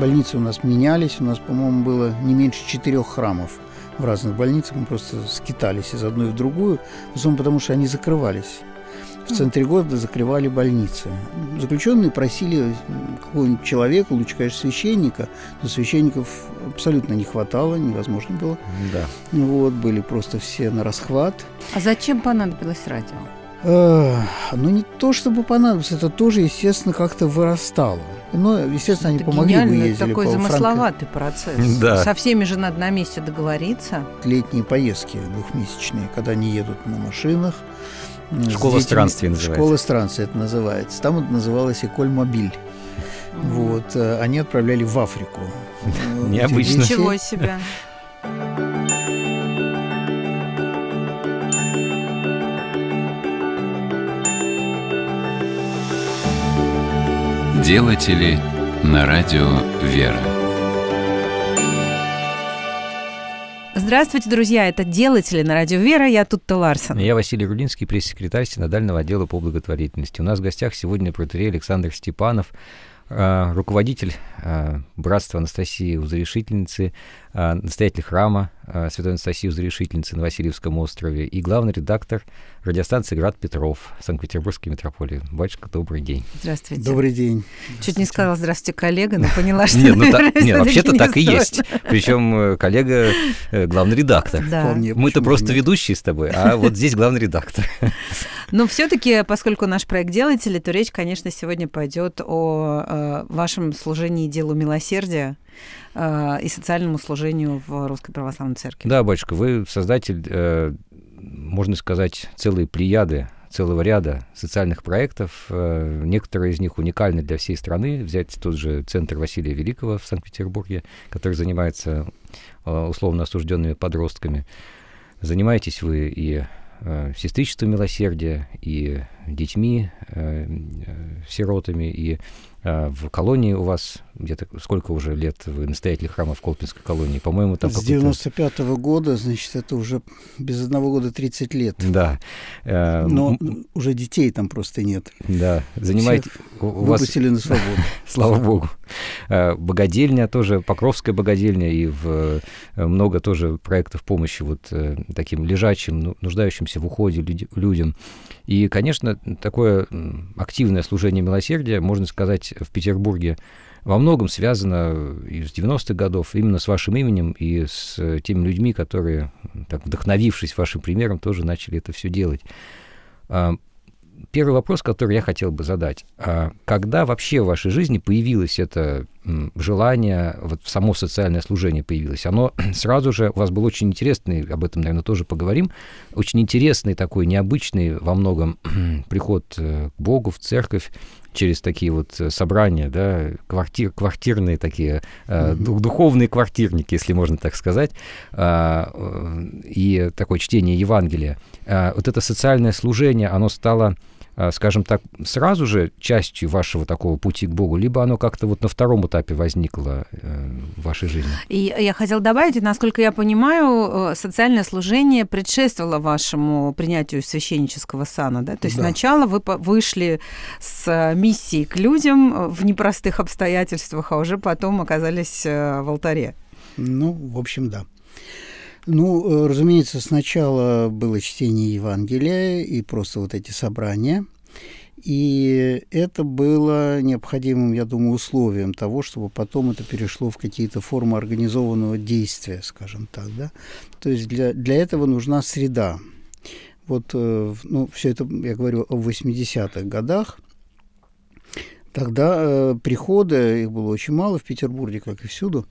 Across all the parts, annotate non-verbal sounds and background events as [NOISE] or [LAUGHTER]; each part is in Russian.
Больницы у нас менялись, у нас, по-моему, было не меньше четырех храмов в разных больницах, мы просто скитались из одной в другую, в основном потому, что они закрывались. В центре города закрывали больницы. Заключенные просили какого-нибудь человека, лучше, конечно, священника, но священников абсолютно не хватало, невозможно было. Да. Вот, были просто все на расхват. А зачем понадобилось радио? Э, ну, не то чтобы понадобилось, это тоже, естественно, как-то вырастало. Но, естественно, они это помогли бы ездили такой по замысловатый Франции. процесс. [LAUGHS] Да. Со всеми же надо на месте договориться. Летние поездки двухмесячные, когда они едут на машинах. Школа странствий называется. Школа странствий это называется. Там это называлось «Эколь мобиль». Вот, э, они отправляли в Африку. [LAUGHS] Необычно. Ничего себе. Делатели на радио «Вера». Здравствуйте, друзья. Это «Делатели» на радио «Вера». Я Тутта Ларсон. Я Василий Рудинский, пресс-секретарь Синодального отдела по благотворительности. У нас в гостях сегодня протеерей Александр Степанов, а, руководитель а, братства Анастасии Узарешительницы, а, настоятель храма Святой Анастасии Узарешительницы на Васильевском острове и главный редактор радиостанции «Град Петров», петербургский метрополии. Батюшка, добрый день. Здравствуйте. Добрый день. Чуть не сказала «Здравствуйте, коллега», но поняла, что... Нет, ну, та, нет вообще-то не так и есть. Причем э, коллега э, — главный редактор. Да. Мы-то просто нет. ведущие с тобой, а вот здесь главный редактор. Но все-таки, поскольку наш проект «Делатели», то речь, конечно, сегодня пойдет о э, вашем служении делу милосердия и социальному служению в Русской Православной Церкви. Да, батюшка, вы создатель можно сказать, целые плеяды целого ряда социальных проектов. Э, некоторые из них уникальны для всей страны. Взять тот же центр Василия Великого в Санкт-Петербурге, который занимается э, условно осужденными подростками. Занимаетесь вы и э, сестричеством милосердия, и детьми, э, э, сиротами. И э, в колонии у вас где-то сколько уже лет вы настоятель храма в Колпинской колонии? По-моему, там... С 95 -го года, значит, это уже без одного года 30 лет. Да. Э, Но уже детей там просто нет. Да. Занимает... У вас... Выпустили на свободу. [LAUGHS] Слава Богу. Э, богодельня тоже, Покровская богодельня, и в э, много тоже проектов помощи вот таким лежачим, ну, нуждающимся в уходе людям. И, конечно, такое активное служение милосердия, можно сказать, в Петербурге во многом связано э, из 90-х годов именно с вашим именем и с э, теми людьми, которые, так вдохновившись вашим примером, тоже начали это все делать. А, первый вопрос, который я хотел бы задать. А когда вообще в вашей жизни появилось это желание, вот само социальное служение появилось? Оно [CLEARS THROAT] сразу же, у вас был очень интересный, об этом, наверное, тоже поговорим, очень интересный такой, необычный во многом [CLEARS THROAT] приход э, к Богу, в церковь, через такие вот э, собрания, да, квартир, квартирные такие, э, духовные квартирники, если можно так сказать, а, э, и такое чтение Евангелия. А вот это социальное служение, оно стало а, скажем так, сразу же частью вашего такого пути к Богу, либо оно как-то вот на втором этапе возникло э, в вашей жизни? И я хотела добавить, насколько я понимаю, э, социальное служение предшествовало вашему принятию священнического сана, да? То есть да. сначала вы вышли с э, миссией к людям в непростых обстоятельствах, а уже потом оказались в алтаре. Ну, в общем, да. Ну, э, разумеется, сначала было чтение Евангелия и просто вот эти собрания. И это было необходимым, я думаю, условием того, чтобы потом это перешло в какие-то формы организованного действия, скажем так. Да? То есть для, для этого нужна среда. Вот, э, ну, все это, я говорю, в 80-х годах. Тогда э, приходы, их было очень мало в Петербурге, как и всюду,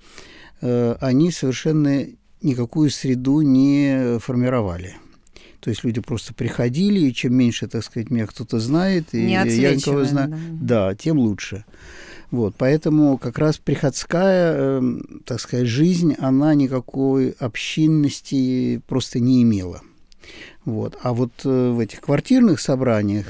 э, они совершенно никакую среду не формировали. То есть люди просто приходили, и чем меньше, так сказать, меня кто-то знает, и я никого знаю, да. да, тем лучше. Вот, поэтому как раз приходская, э, так сказать, жизнь, она никакой общинности просто не имела. Вот. А вот э, в этих квартирных собраниях,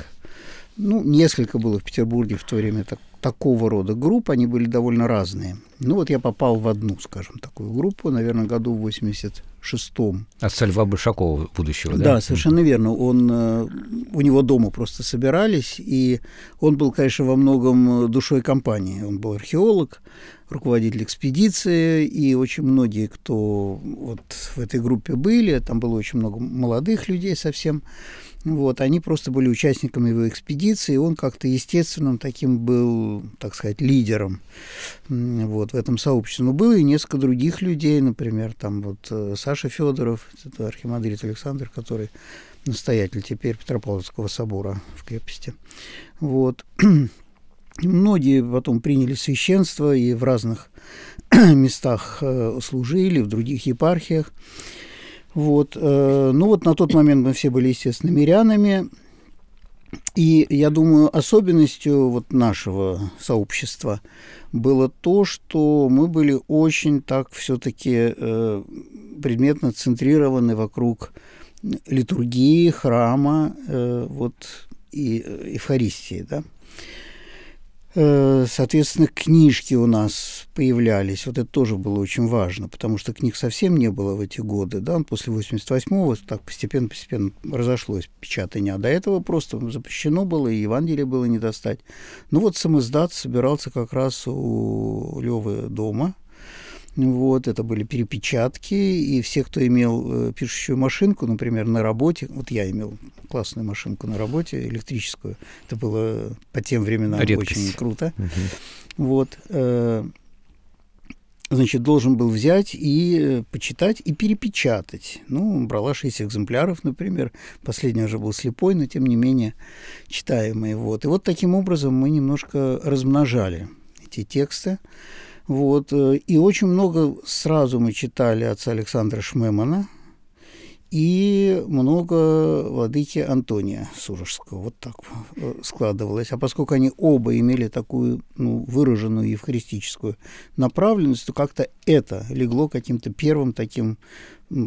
ну, несколько было в Петербурге в то время так такого рода групп, они были довольно разные. Ну вот я попал в одну, скажем, такую группу, наверное, году в 86-м. От а Сальва Большакова будущего, да? Да, совершенно верно. Он, э, у него дома просто собирались, и он был, конечно, во многом э, душой компании. Он был археолог, руководитель экспедиции, и очень многие, кто вот в этой группе были, там было очень много молодых людей совсем, вот, они просто были участниками его экспедиции, и он как-то естественным таким был, так сказать, лидером вот, в этом сообществе. Но было и несколько других людей, например, там вот э, Саша Федоров, это архимандрит Александр, который настоятель теперь Петропавловского собора в крепости. Вот. [CLEARS THROAT] Многие потом приняли священство и в разных [CLEARS THROAT] местах э, служили, в других епархиях. Вот, э, ну вот на тот момент мы все были, естественно, мирянами. И я думаю, особенностью вот нашего сообщества было то, что мы были очень так все-таки э, предметно центрированы вокруг литургии, храма, э, вот и Евхаристии, да. Э, соответственно, книжки у нас появлялись. Вот это тоже было очень важно, потому что книг совсем не было в эти годы. Да? После 88-го так постепенно-постепенно разошлось печатание. А до этого просто запрещено было, и Евангелие было не достать. Ну вот сам издат собирался как раз у Левы дома – вот, это были перепечатки, и все, кто имел э, пишущую машинку, например, на работе, вот я имел классную машинку на работе, электрическую, это было по тем временам Редкость. очень круто. Угу. Вот, э, значит, должен был взять и э, почитать, и перепечатать. Ну, брала 6 экземпляров, например, последний уже был слепой, но тем не менее читаемый. Вот. И вот таким образом мы немножко размножали эти тексты. Вот. Э, и очень много сразу мы читали отца Александра Шмемана и много владыки Антония Сурожского. Вот так э, складывалось. А поскольку они оба имели такую ну, выраженную евхаристическую направленность, то как-то это легло каким-то первым таким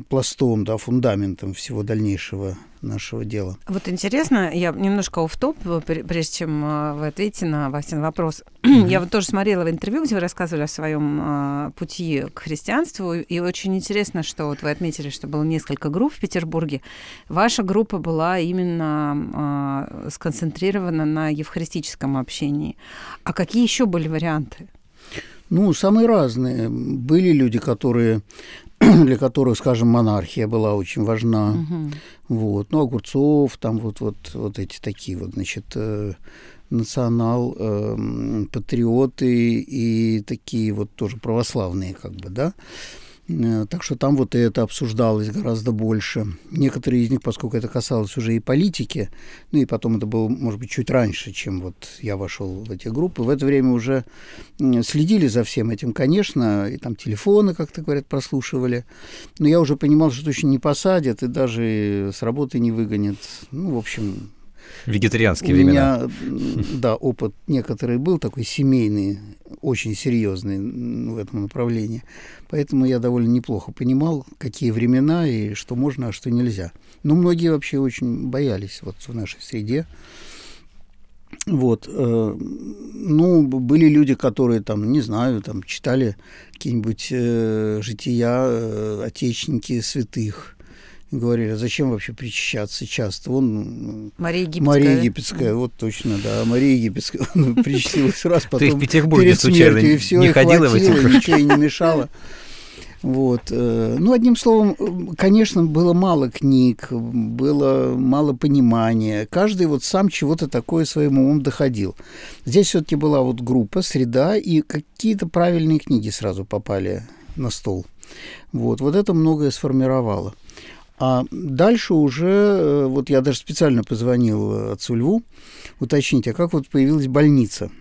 пластом, да, фундаментом всего дальнейшего нашего дела. Вот интересно, я немножко оф топ э, прежде чем э, вы ответите на Васин вопрос. Mm-hmm. Я вот тоже смотрела в интервью, где вы рассказывали о своем э, пути к христианству, и очень интересно, что вот вы отметили, что было несколько групп в Петербурге. Ваша группа была именно э, сконцентрирована на евхаристическом общении. А какие еще были варианты? Ну, самые разные. Были люди, которые [CLEARS THROAT] для которых, скажем, монархия была очень важна. Угу. Вот. Ну, Огурцов, там вот, вот, вот эти такие вот, значит, э, национал, э, патриоты и такие вот тоже православные, как бы, да. Э, так что там вот это обсуждалось гораздо больше. Некоторые из них, поскольку это касалось уже и политики, ну и потом это было, может быть, чуть раньше, чем вот я вошел в эти группы, в это время уже следили за всем этим, конечно, и там телефоны, как-то говорят, прослушивали. Но я уже понимал, что точно не посадят и даже с работы не выгонят. Ну, в общем, Вегетарианские у времена. меня, да, опыт некоторый был такой семейный, очень серьезный в этом направлении. Поэтому я довольно неплохо понимал, какие времена и что можно, а что нельзя. Но многие вообще очень боялись вот в нашей среде. Вот. Э, ну, были люди, которые там, не знаю, там читали какие-нибудь э, жития э, отечники святых, говорили, а зачем вообще причащаться часто? Вон Мария Египетская. Мария Египетская, вот точно, да. Мария Египетская [LAUGHS] он причастилась раз, потом Ты в Петербурге перед и все, не ходила в эти ничего и не мешала. Вот. Э, ну, одним словом, э, конечно, было мало книг, было мало понимания. Каждый вот сам чего-то такое своему умом доходил. Здесь все-таки была вот группа, среда, и какие-то правильные книги сразу попали на стол. Вот, вот это многое сформировало. А дальше уже, э, вот я даже специально позвонил э, отцу Льву уточнить, а как вот появилась больница?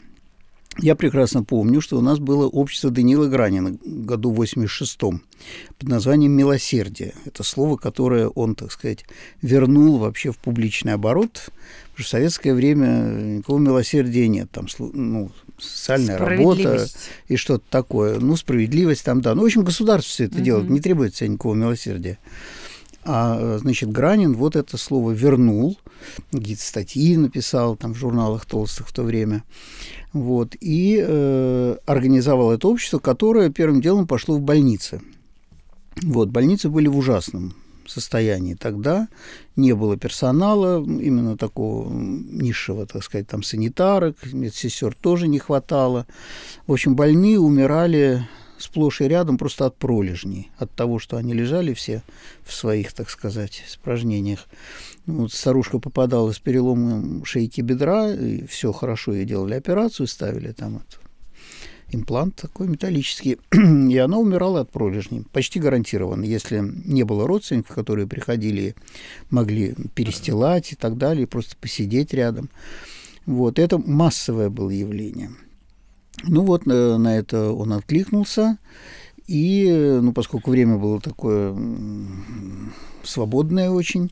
Я прекрасно помню, что у нас было общество Данила Гранина в году 86-м под названием «Милосердие». Это слово, которое он, так сказать, вернул вообще в публичный оборот, потому что в советское время никакого милосердия нет. Там ну, социальная работа и что-то такое. Ну, справедливость там, да. Ну, в общем, государство все это угу. делает, не требуется никакого милосердия. А, значит, Гранин вот это слово вернул, какие-то статьи написал там в журналах толстых в то время, вот, и э, организовал это общество, которое первым делом пошло в больницы. Вот, больницы были в ужасном состоянии тогда, не было персонала, именно такого низшего, так сказать, там санитарок, медсестер тоже не хватало. В общем, больные умирали сплошь и рядом просто от пролежней, от того, что они лежали все в своих, так сказать, испражнениях. Ну, вот старушка попадала с переломом шейки бедра, и все хорошо, ей делали операцию, ставили там это, имплант такой металлический, [CLEARS THROAT] и она умирала от пролежней, почти гарантированно, если не было родственников, которые приходили, могли перестилать и так далее, просто посидеть рядом. Вот, это массовое было явление – ну вот э, на это он откликнулся, и, э, ну, поскольку время было такое свободное очень,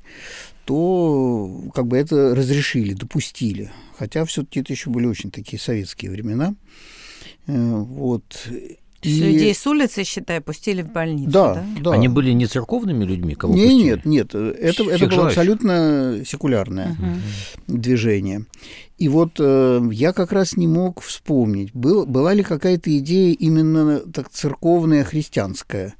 то как бы это разрешили, допустили. Хотя все-таки это еще были очень такие советские времена. Э, вот. То есть и... людей с улицы, считай, пустили в больницу. Да, да. да. Они были не церковными людьми, кого не, пустили? Нет, нет, э, это, это было желающих. абсолютно секулярное угу. движение. И вот э, я как раз не мог вспомнить, был, была ли какая-то идея именно так церковная, христианская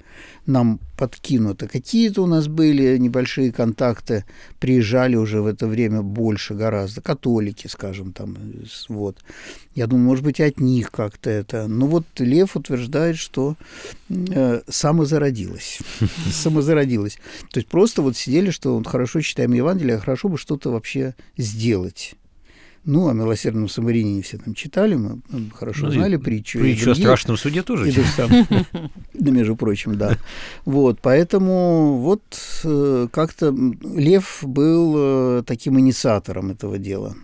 нам подкинуто. Какие-то у нас были небольшие контакты, приезжали уже в это время больше гораздо, католики, скажем, там, вот. Я думаю, может быть, от них как-то это. Но вот Лев утверждает, что э, самозародилось. [LAUGHS] Самозародилось. То есть просто вот сидели, что он хорошо читаем Евангелие, а хорошо бы что-то вообще сделать. Ну, о милосердном самарине все там читали, мы хорошо ну, знали притчу. Притчу о страшном суде тоже. И [LAUGHS] да, между прочим, да. Вот, поэтому вот э, как-то Лев был э, таким инициатором этого дела.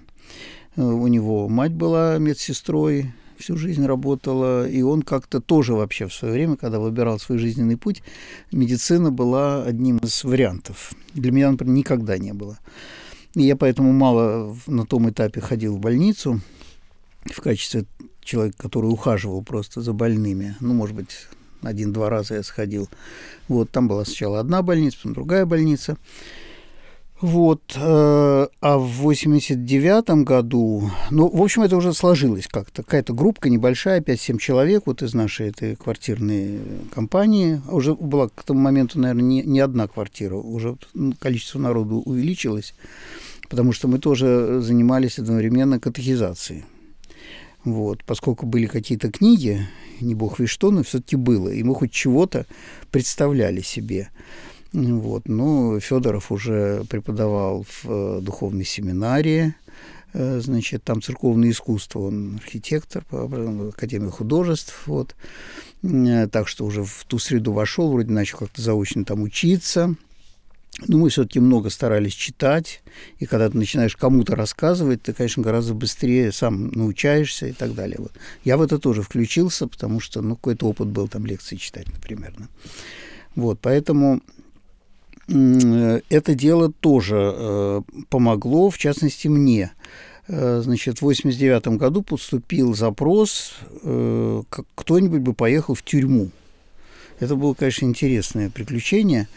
Э, у него мать была медсестрой, всю жизнь работала, и он как-то тоже вообще в свое время, когда выбирал свой жизненный путь, медицина была одним из вариантов. Для меня, например, никогда не было я поэтому мало на том этапе ходил в больницу в качестве человека, который ухаживал просто за больными. Ну, может быть, один-два раза я сходил. Вот, там была сначала одна больница, потом другая больница. Вот, э, а в 89-м году, ну, в общем, это уже сложилось как-то. Какая-то группа небольшая, 5-7 человек вот из нашей этой квартирной компании. Уже была к тому моменту, наверное, не, не одна квартира, уже количество народу увеличилось, потому что мы тоже занимались одновременно катехизацией. Вот, поскольку были какие-то книги, не бог весть что, но все-таки было, и мы хоть чего-то представляли себе. Вот. Ну, Федоров уже преподавал в э, духовной семинарии, э, значит, там церковное искусство, он архитектор по Академии художеств, вот, э, так что уже в ту среду вошел, вроде начал как-то заочно там учиться, ну, мы все-таки много старались читать, и когда ты начинаешь кому-то рассказывать, ты, конечно, гораздо быстрее сам научаешься и так далее. Вот. Я в это тоже включился, потому что, ну, какой-то опыт был там лекции читать, например. Вот, поэтому Э, это дело тоже э, помогло, в частности, мне. Э, значит, в 89 году поступил запрос, кто-нибудь бы поехал в тюрьму. Это было, конечно, интересное приключение,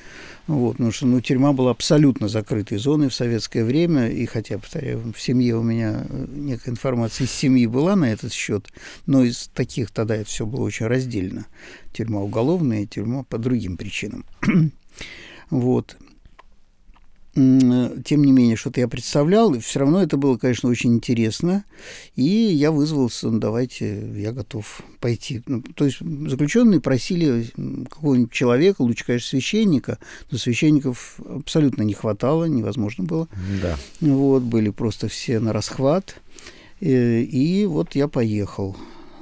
вот, потому что ну, тюрьма была абсолютно закрытой зоной в советское время, и хотя, повторяю, в семье у меня некая информация из семьи была на этот счет, но из таких тогда это все было очень раздельно. Тюрьма уголовная, тюрьма по другим причинам. Вот. Э, тем не менее, что-то я представлял, и все равно это было, конечно, очень интересно. И я вызвался, ну, давайте, я готов пойти. Ну, то есть заключенные просили какого-нибудь человека, лучше, конечно, священника, но священников абсолютно не хватало, невозможно было. Да. Вот, были просто все на расхват. Э, и вот я поехал.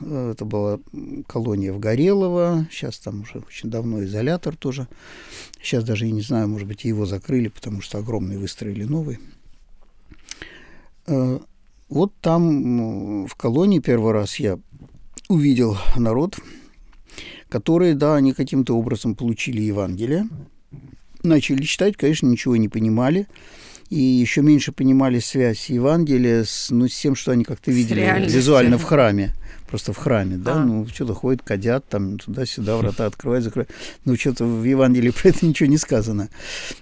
Э, это была колония в Горелово. Сейчас там уже очень давно изолятор тоже. Сейчас даже, я не знаю, может быть, его закрыли, потому что огромный выстроили новый. Э, вот там в колонии первый раз я увидел народ, которые, да, они каким-то образом получили Евангелие, начали читать, конечно, ничего не понимали, и еще меньше понимали связь Евангелия с, ну, с тем, что они как-то видели визуально в храме просто в храме, да, а. ну, что-то ходят, кадят, там, туда-сюда, [LAUGHS] врата открывают, закрывают. Ну, что-то в Евангелии [LAUGHS] про это ничего не сказано.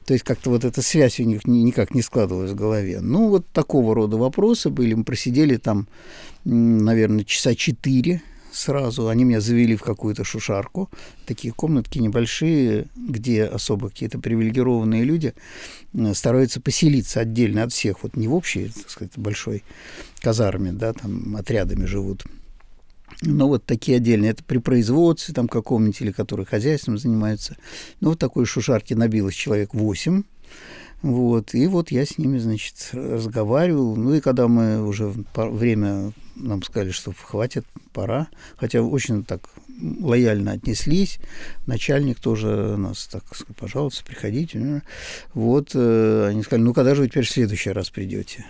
То есть как-то вот эта связь у них никак не складывалась в голове. Ну, вот такого рода вопросы были. Мы просидели там, наверное, часа четыре, сразу. Они меня завели в какую-то шушарку. Такие комнатки небольшие, где особо какие-то привилегированные люди э, стараются поселиться отдельно от всех. Вот не в общей, так сказать, большой казарме, да, там отрядами живут. Ну, вот такие отдельные. Это при производстве там каком-нибудь, или который хозяйством занимается. Ну, вот такой шушарки набилось человек 8. Вот, и вот я с ними, значит, разговаривал. Ну, и когда мы уже время нам сказали, что хватит, пора. Хотя очень так лояльно отнеслись. Начальник тоже нас так сказал, пожалуйста, приходите. Вот, э, они сказали, ну, когда же вы теперь в следующий раз придете?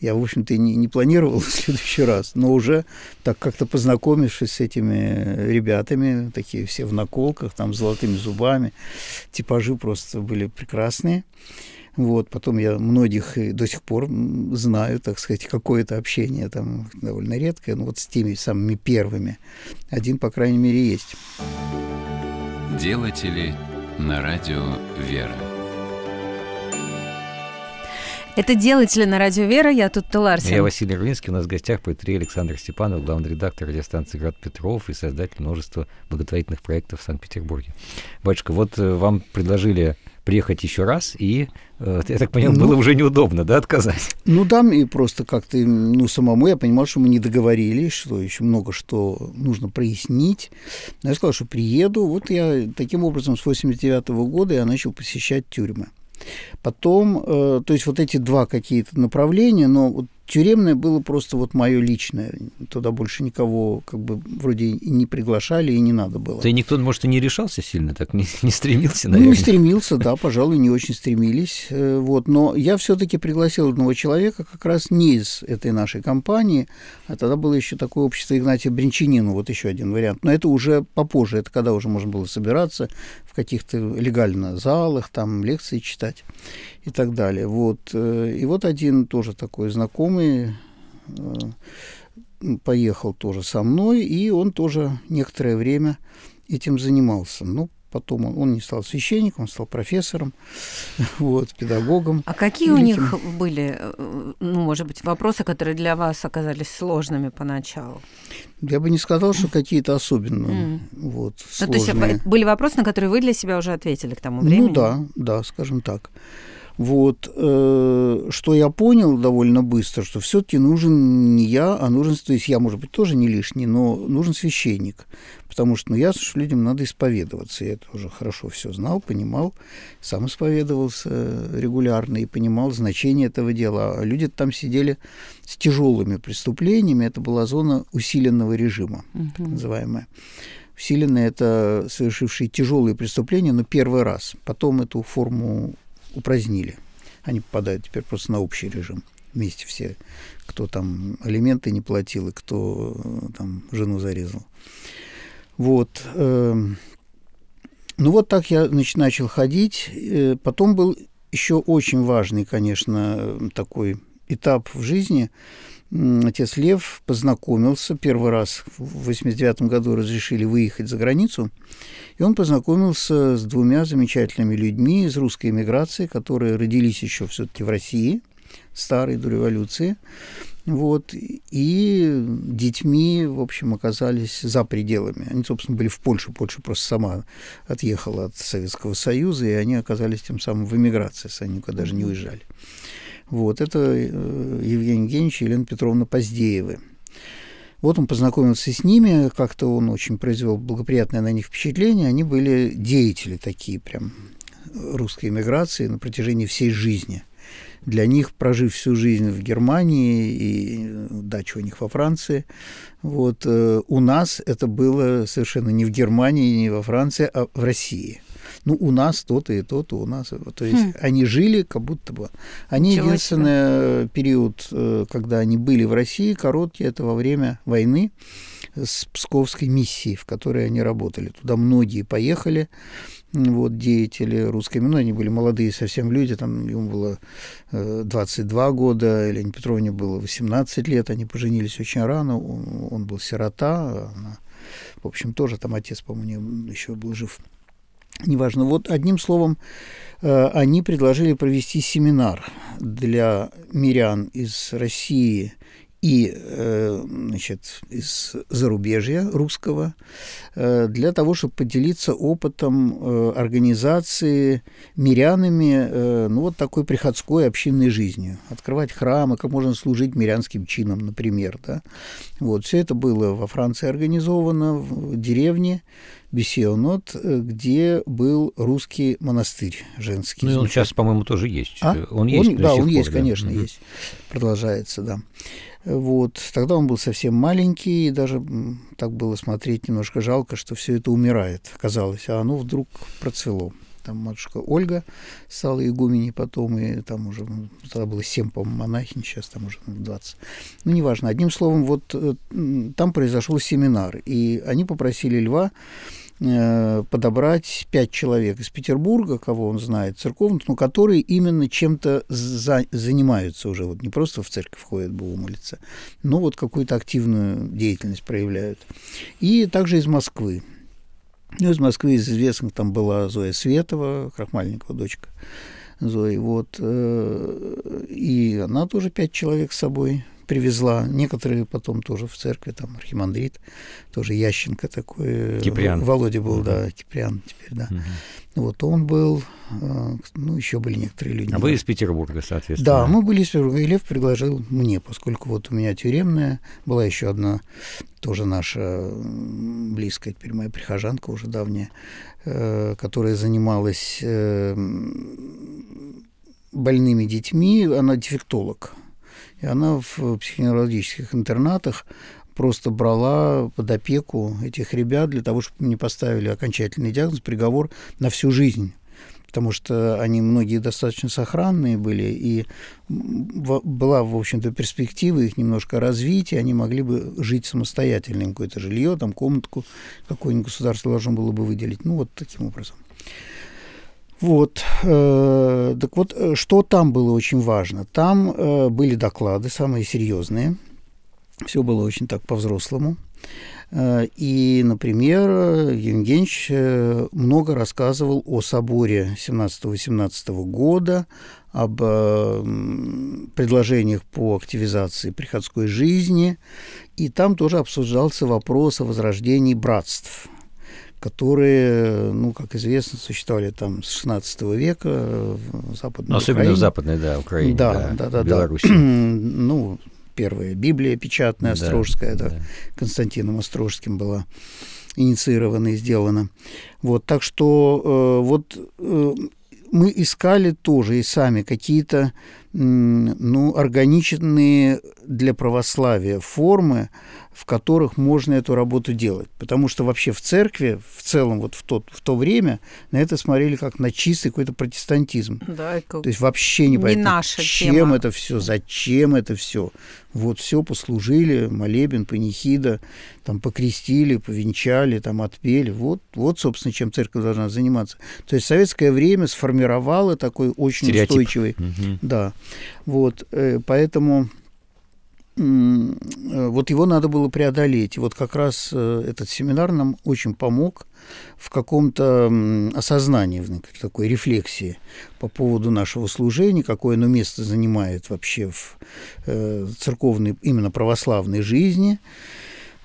Я, в общем-то, не, не планировал [LAUGHS] в следующий раз, но уже так как-то познакомившись с этими ребятами, такие все в наколках, там, с золотыми зубами, типажи просто были прекрасные. Вот, потом я многих до сих пор знаю, так сказать, какое-то общение там довольно редкое, но вот с теми самыми первыми. Один, по крайней мере, есть. Делатели на радио «Вера». Это «Делатели» на радио «Вера». Я тут Ларсен. Я Василий Рвинский. У нас в гостях поэтрия Александр Степанов, главный редактор радиостанции «Град Петров» и создатель множества благотворительных проектов в Санкт-Петербурге. Батюшка, вот э, вам предложили приехать еще раз, и, э, я так понимаю, ну, было уже неудобно, да, отказать? Ну, там и просто как-то, ну, самому я понимал, что мы не договорились, что еще много что нужно прояснить. Но я сказал, что приеду. Вот я таким образом с 89 -го года я начал посещать тюрьмы. Потом, э, то есть вот эти два какие-то направления, но вот Тюремное было просто вот мое личное. Туда больше никого как бы вроде и не приглашали, и не надо было. Да и никто, может, и не решался сильно так, не, не стремился, наверное. Ну, не стремился, да, пожалуй, не очень стремились. Э, вот. Но я все-таки пригласил одного человека как раз не из этой нашей компании, а тогда было еще такое общество Игнатия Бринчанина, вот еще один вариант. Но это уже попозже, это когда уже можно было собираться в каких-то легально залах, там лекции читать и так далее. Вот. Э, и вот один тоже такой знакомый э, поехал тоже со мной, и он тоже некоторое время этим занимался. Ну, потом он, он не стал священником, он стал профессором, [LAUGHS] вот, педагогом. А какие великим. у них были, э, ну, может быть, вопросы, которые для вас оказались сложными поначалу? Я бы не сказал, что какие-то особенные mm. вот, сложные. Ну, то есть были вопросы, на которые вы для себя уже ответили к тому ну времени? Ну да, да, скажем так. Вот, э, что я понял довольно быстро, что все-таки нужен не я, а нужен, то есть я, может быть, тоже не лишний, но нужен священник, потому что, ну, ясно, что людям надо исповедоваться. Я тоже хорошо все знал, понимал, сам исповедовался регулярно и понимал значение этого дела. А люди там сидели с тяжелыми преступлениями, это была зона усиленного режима, угу. так называемая. Усиленные – это совершившие тяжелые преступления, но первый раз. Потом эту форму упразднили. Они попадают теперь просто на общий режим вместе все, кто там алименты не платил и кто э, там жену зарезал. Вот. Эм, ну вот так я значит, начал ходить. Э, потом был еще очень важный, конечно, такой этап в жизни отец Лев познакомился первый раз, в 89 году разрешили выехать за границу, и он познакомился с двумя замечательными людьми из русской эмиграции, которые родились еще все-таки в России, старой до революции, вот, и детьми, в общем, оказались за пределами. Они, собственно, были в Польше. Польша просто сама отъехала от Советского Союза, и они оказались тем самым в эмиграции, они никуда даже не уезжали. Вот, это э, Евгений Евгеньевич и Елена Петровна Поздеевы. Вот он познакомился с ними, как-то он очень произвел благоприятное на них впечатление. Они были деятели такие прям русской эмиграции на протяжении всей жизни. Для них, прожив всю жизнь в Германии и э, дачу у них во Франции, вот, э, у нас это было совершенно не в Германии, не во Франции, а в России – ну, у нас то-то и то-то, у нас. То есть хм. они жили как будто бы. Они Ничего единственный себе. Э, период, э, когда они были в России, короткий, это во время войны с Псковской миссией, в которой они работали. Туда многие поехали вот, деятели русской, ну, они были молодые совсем люди, там ему было 22 э, года, Елене Петровне было 18 лет, они поженились очень рано, он, он был сирота, она, в общем, тоже там отец, по-моему, еще был жив неважно. Вот одним словом, э, они предложили провести семинар для мирян из России и э, значит, из зарубежья русского э, для того, чтобы поделиться опытом организации мирянами ну, вот такой приходской общинной жизни. Открывать храмы, как можно служить мирянским чином, например. Да? Вот, все это было во Франции организовано, в деревне. Бесеонот, э, где был русский монастырь женский. Ну, он сейчас, по-моему, тоже есть. А? Он есть. Он, да, он пор, есть, да? конечно, угу. есть. Продолжается, да. Вот. Тогда он был совсем маленький, и даже так было смотреть немножко жалко, что все это умирает, казалось, а оно вдруг процвело там матушка Ольга стала игуменей потом, и там уже, ну, тогда было семь по-моему, монахинь, сейчас там уже 20. Ну, ну, неважно. Одним словом, вот э, там произошел семинар, и они попросили Льва э, подобрать пять человек из Петербурга, кого он знает, церковных, но которые именно чем-то за, занимаются уже, вот не просто в церковь ходят, Богу умолиться, но вот какую-то активную деятельность проявляют. И также из Москвы ну, из Москвы из там была Зоя Светова, Крахмальникова дочка Зои, вот. Э, и она тоже пять человек с собой привезла. Некоторые потом тоже в церкви, там архимандрит, тоже Ященко такой. Э, Киприан. Володя был, угу. да, Киприан теперь, да. Угу. Вот он был, э, ну, еще были некоторые люди. А вы из Петербурга, соответственно. Да, мы были из Петербурга, и Лев предложил мне, поскольку вот у меня тюремная, была еще одна тоже наша близкая, теперь моя прихожанка уже давняя, э, которая занималась больными детьми, она дефектолог. И она в психоневрологических интернатах просто брала под опеку этих ребят для того, чтобы не поставили окончательный диагноз, приговор на всю жизнь потому что они многие достаточно сохранные были, и была, в общем-то, перспектива их немножко развития, они могли бы жить самостоятельно, им какое-то жилье, там комнатку какое-нибудь государство должно было бы выделить, ну, вот таким образом. Вот. Э, так вот, э, что там было очень важно? Там э, были доклады, самые серьезные. Все было очень так по-взрослому. И, например, Евгеньевич много рассказывал о соборе 17-18 года, об предложениях по активизации приходской жизни, и там тоже обсуждался вопрос о возрождении братств – которые, ну, как известно, существовали там с 16 века э, в Западной Особенно Украине. в Западной, да, Украине, да, да, да, да Беларуси. Да. [CLEARS THROAT] ну, первая Библия печатная, да, Острожская, да, да, Константином Острожским была инициирована и сделана. Вот, так что э, вот э, мы искали тоже и сами какие-то, ну, органичные для православия формы в которых можно эту работу делать. Потому что вообще в церкви, в целом вот в, тот, в то время, на это смотрели как на чистый какой-то протестантизм. Да, то есть вообще не, не понятно, наша чем тема. это все, зачем это все. Вот все послужили, молебен, панихида, там покрестили, повенчали, там отпели. Вот, вот собственно, чем церковь должна заниматься. То есть советское время сформировало такой очень Стереотип. устойчивый. Угу. Да. Вот, э, поэтому Э, вот его надо было преодолеть. И вот как раз э, этот семинар нам очень помог в каком-то осознании, в такой рефлексии по поводу нашего служения, какое оно место занимает вообще в э, церковной, именно православной жизни.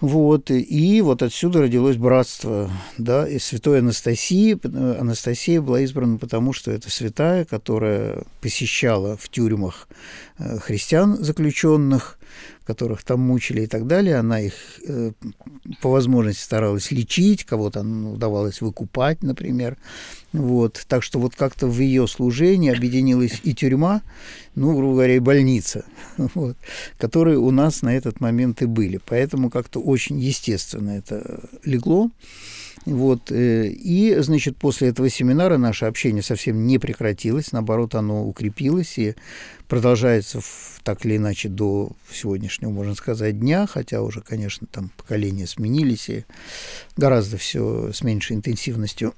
Вот, и вот отсюда родилось братство, да, и святой Анастасии. Анастасия была избрана потому, что это святая, которая посещала в тюрьмах христиан заключенных, которых там мучили и так далее. Она их э, по возможности старалась лечить, кого-то удавалось выкупать, например. Вот. Так что вот как-то в ее служении объединилась и тюрьма, ну, грубо говоря, и больница, [LAUGHS] вот, которые у нас на этот момент и были. Поэтому как-то очень естественно это легло. Вот. Э, и, значит, после этого семинара наше общение совсем не прекратилось, наоборот, оно укрепилось и продолжается в, так или иначе до сегодняшнего, можно сказать, дня, хотя уже, конечно, там поколения сменились и гораздо все с меньшей интенсивностью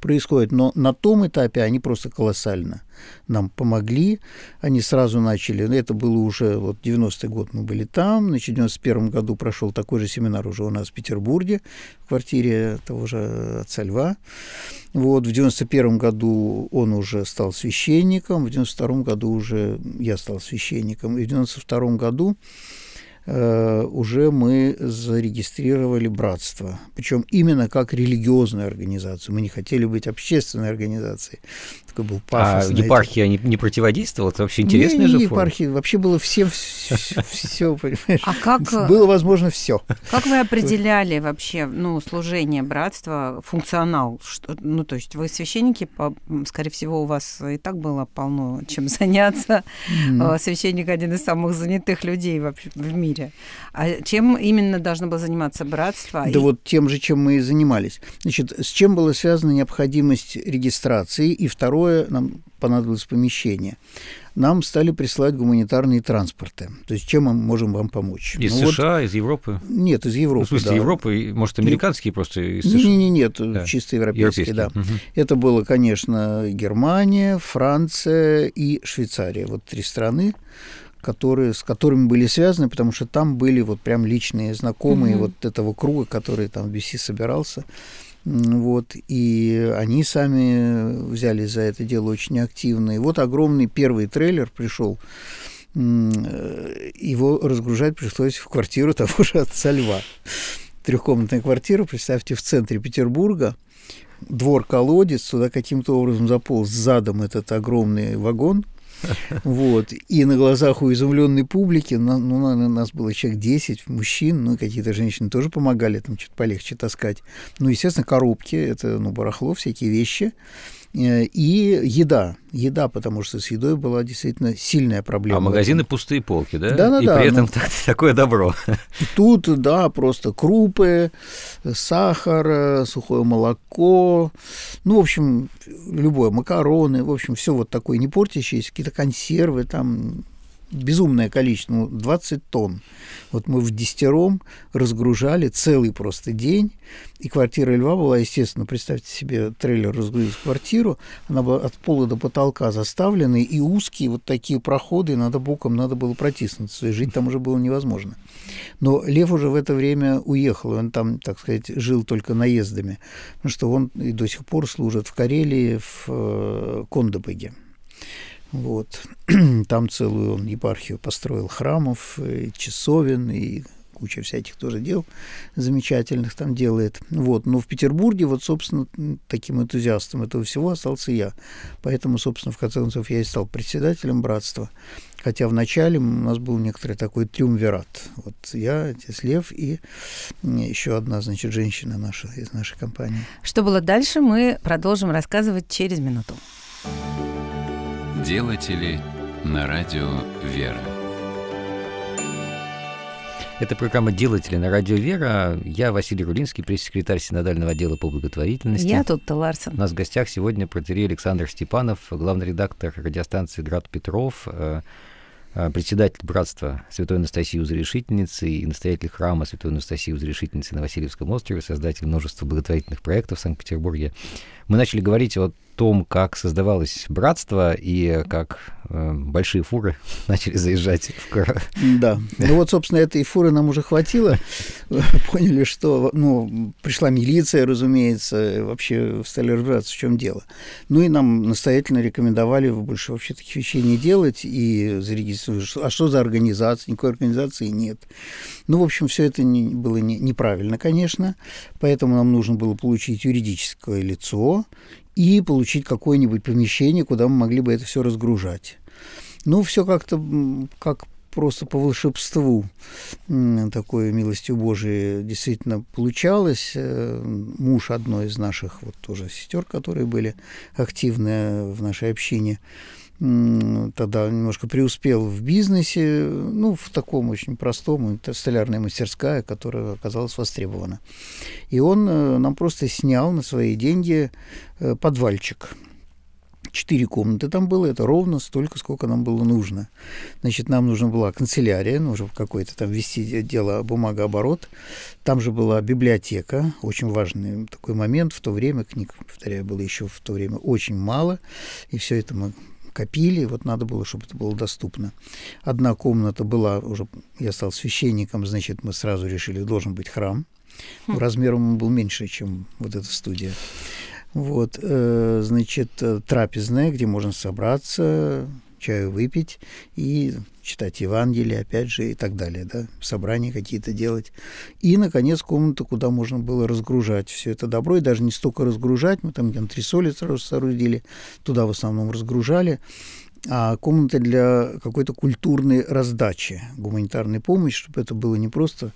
происходит. Но на том этапе они просто колоссально нам помогли. Они сразу начали, ну, это было уже вот 90-й год мы были там, значит, в 91 году прошел такой же семинар уже у нас в Петербурге, в квартире того же отца Льва. Вот, в 91 году он уже стал священником, в 92 году уже я стал священником, и в 92 году Э, уже мы зарегистрировали братство, причем именно как религиозную организацию. Мы не хотели быть общественной организацией. Такой был а пафос. А епархия не, не противодействовала? Это вообще интересная не, же не форма. Вообще было все. все, [LAUGHS] понимаешь? А как... Э, было возможно все. Как вы определяли вообще, ну, служение братства, функционал? Что, ну, то есть вы священники, скорее всего, у вас и так было полно чем [LAUGHS] заняться. mm Священник один из самых занятых людей вообще в мире мире. А чем именно должно было заниматься братство? Да и... вот тем же, чем мы и занимались. Значит, с чем была связана необходимость регистрации? И второе, нам понадобилось помещение нам стали присылать гуманитарные транспорты. То есть чем мы можем вам помочь? Из ну, США, вот... из Европы? Нет, из Европы. Ну, в смысле да. Европы, может, американские и... просто? Из США? Не, не, нет, да. чисто европейские, европейские. да. Угу. Это было, конечно, Германия, Франция и Швейцария. Вот три страны которые, с которыми были связаны, потому что там были вот прям личные знакомые mm-hmm. вот этого круга, который там в BC собирался. Вот, и они сами взялись за это дело очень активно. И вот огромный первый трейлер пришел. Э, его разгружать пришлось в квартиру [LAUGHS] того же отца Льва. Трехкомнатная квартира, представьте, в центре Петербурга двор-колодец, туда каким-то образом заполз задом этот огромный вагон – вот. И на глазах у изумленной публики, ну, наверное, нас было человек 10 мужчин, ну, какие-то женщины тоже помогали там что-то полегче таскать. Ну, естественно, коробки, это, ну, барахло, всякие вещи. Э, и еда. Еда, потому что с едой была действительно сильная проблема. А магазины пустые полки, да? Да, да, И при ну. этом ну, [LAUGHS] такое добро. Тут, да, просто крупы, сахар, сухое молоко, ну, в общем, любое, макароны, в общем, все вот такое не портящееся, какие-то консервы там, безумное количество, ну, 20 тонн. Вот мы в десятером разгружали целый просто день, и квартира льва была, естественно, представьте себе, трейлер разгрузил квартиру, она была от пола до потолка заставлена, и узкие вот такие проходы, надо боком, надо было протиснуться, и жить там уже было невозможно. Но лев уже в это время уехал, он там, так сказать, жил только наездами, потому что он и до сих пор служит в Карелии, в э, Кондобеге. Вот. [CLEARS THROAT] Там целую он епархию построил храмов, и часовен и куча всяких тоже дел замечательных там делает. Вот. Но в Петербурге вот, собственно, таким энтузиастом этого всего остался я. Поэтому, собственно, в конце концов, я и стал председателем братства. Хотя вначале у нас был некоторый такой триумвират. Вот я, отец Лев и еще одна, значит, женщина наша из нашей компании. Что было дальше, мы продолжим рассказывать через минуту. Делатели на радио «Вера». Это программа «Делатели» на радио «Вера». Я Василий Рулинский, пресс-секретарь Синодального отдела по благотворительности. Я тут Таларсон. У нас в гостях сегодня протерей Александр Степанов, главный редактор радиостанции «Град Петров», э, э, председатель братства Святой Анастасии Узрешительницы и настоятель храма Святой Анастасии Узрешительницы на Васильевском острове, создатель множества благотворительных проектов в Санкт-Петербурге. Мы начали говорить о том, как создавалось братство и как э, большие фуры [LAUGHS] начали заезжать в Кар... Да. Ну вот, собственно, этой фуры нам уже хватило. [LAUGHS] Поняли, что ну, пришла милиция, разумеется, вообще стали разбираться, в чем дело. Ну и нам настоятельно рекомендовали больше вообще таких вещей не делать и зарегистрировать. А что за организация? Никакой организации нет. Ну, в общем, все это не, было не, неправильно, конечно. Поэтому нам нужно было получить юридическое лицо, и получить какое-нибудь помещение, куда мы могли бы это все разгружать. Ну, все как-то как просто по волшебству такое милостью Божией действительно получалось. Э, муж одной из наших вот тоже сестер, которые были активны в нашей общине, тогда немножко преуспел в бизнесе, ну, в таком очень простом, это столярная мастерская, которая оказалась востребована. И он э, нам просто снял на свои деньги э, подвальчик. Четыре комнаты там было, это ровно столько, сколько нам было нужно. Значит, нам нужна была канцелярия, нужно какое-то там вести дело бумагооборот. Там же была библиотека, очень важный такой момент. В то время книг, повторяю, было еще в то время очень мало, и все это мы копили, вот надо было, чтобы это было доступно. Одна комната была, уже я стал священником, значит, мы сразу решили, должен быть храм. Хм. Размером он был меньше, чем вот эта студия. Вот, э, значит, э, трапезная, где можно собраться, чаю выпить и читать Евангелие, опять же, и так далее, да, собрания какие-то делать. И, наконец, комната, куда можно было разгружать все это добро, и даже не столько разгружать, мы там антресоли сразу соорудили, туда в основном разгружали, а комната для какой-то культурной раздачи, гуманитарной помощи, чтобы это было не просто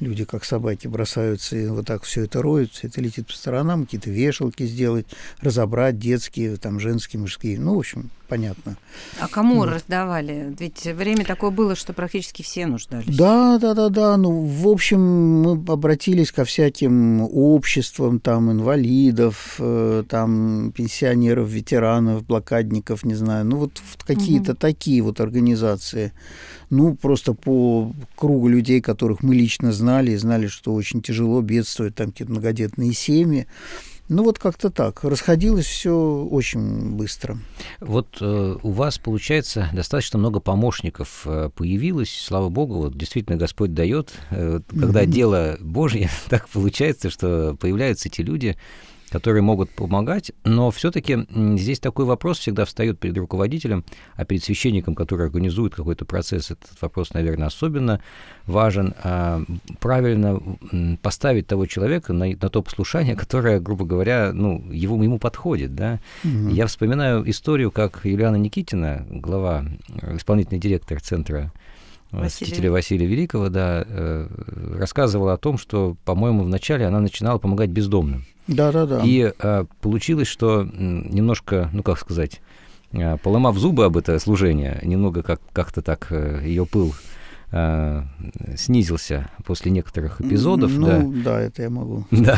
люди как собаки бросаются и вот так все это роют, все это летит по сторонам, какие-то вешалки сделать, разобрать детские, там женские, мужские, ну, в общем, понятно. А кому вот. раздавали? Ведь время такое было, что практически все нуждались. Да, да, да, да, ну, в общем, мы обратились ко всяким обществам, там, инвалидов, э, там, пенсионеров, ветеранов, блокадников, не знаю, ну, вот какие-то угу. такие вот организации ну, просто по кругу людей, которых мы лично знали, знали, что очень тяжело бедствуют там какие-то многодетные семьи. Ну вот как-то так. Расходилось все очень быстро. Вот э, у вас, получается, достаточно много помощников э, появилось. Слава Богу, вот действительно Господь дает. Э, когда mm-hmm. дело Божье, [LAUGHS] так получается, что появляются эти люди, которые могут помогать, но все-таки здесь такой вопрос всегда встает перед руководителем, а перед священником, который организует какой-то процесс, этот вопрос, наверное, особенно важен, а, правильно поставить того человека на, на то послушание, [LAUGHS] которое, грубо говоря, ну, его, ему подходит. Да? Угу. Я вспоминаю историю, как Юлиана Никитина, глава, э, исполнительный директор Центра э, Святителя Василия Великого, да, э, рассказывала о том, что, по-моему, вначале она начинала помогать бездомным. Да, да, да. И а, получилось, что немножко, ну как сказать, э, поломав зубы об это служение, немного как- как-то так э, ее пыл Э, снизился после некоторых эпизодов. Ну, да, да это я могу. [LAUGHS] Да,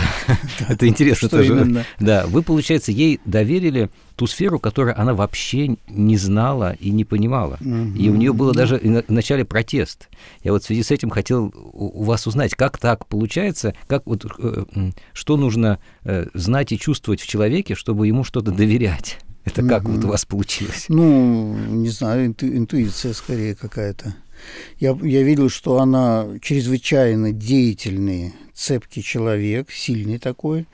это интересно тоже. Да, вы, получается, ей доверили ту сферу, которую она вообще не знала и не понимала. И у нее было ну. даже в начале протест. Я вот в связи с этим хотел у вас узнать, как так получается, как вот э, что нужно э, знать и чувствовать в человеке, чтобы ему что-то доверять. Это как вот у вас получилось? Ну, не знаю, интуиция скорее какая-то. Я, я видел, что она чрезвычайно деятельный, цепкий человек, сильный такой,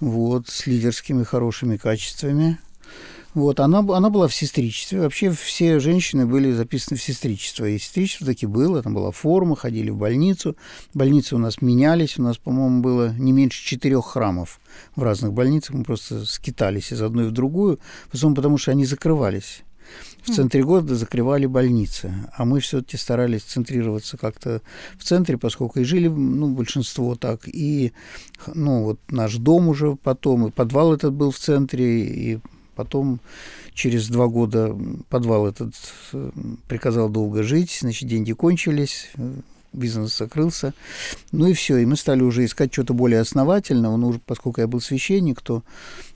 вот, с лидерскими хорошими качествами. Вот, она, она была в сестричестве. Вообще все женщины были записаны в сестричество. И сестричество таки было, там была форма, ходили в больницу. Больницы у нас менялись. У нас, по-моему, было не меньше четырех храмов в разных больницах. Мы просто скитались из одной в другую, в основном потому, что они закрывались. В центре города закрывали больницы, а мы все-таки старались центрироваться как-то в центре, поскольку и жили, ну, большинство так, и, ну, вот наш дом уже потом, и подвал этот был в центре, и потом через два года подвал этот э, приказал долго жить, значит, деньги кончились, э, бизнес закрылся. Ну и все, и мы стали уже искать что-то более основательное. Он ну, уже, поскольку я был священник, то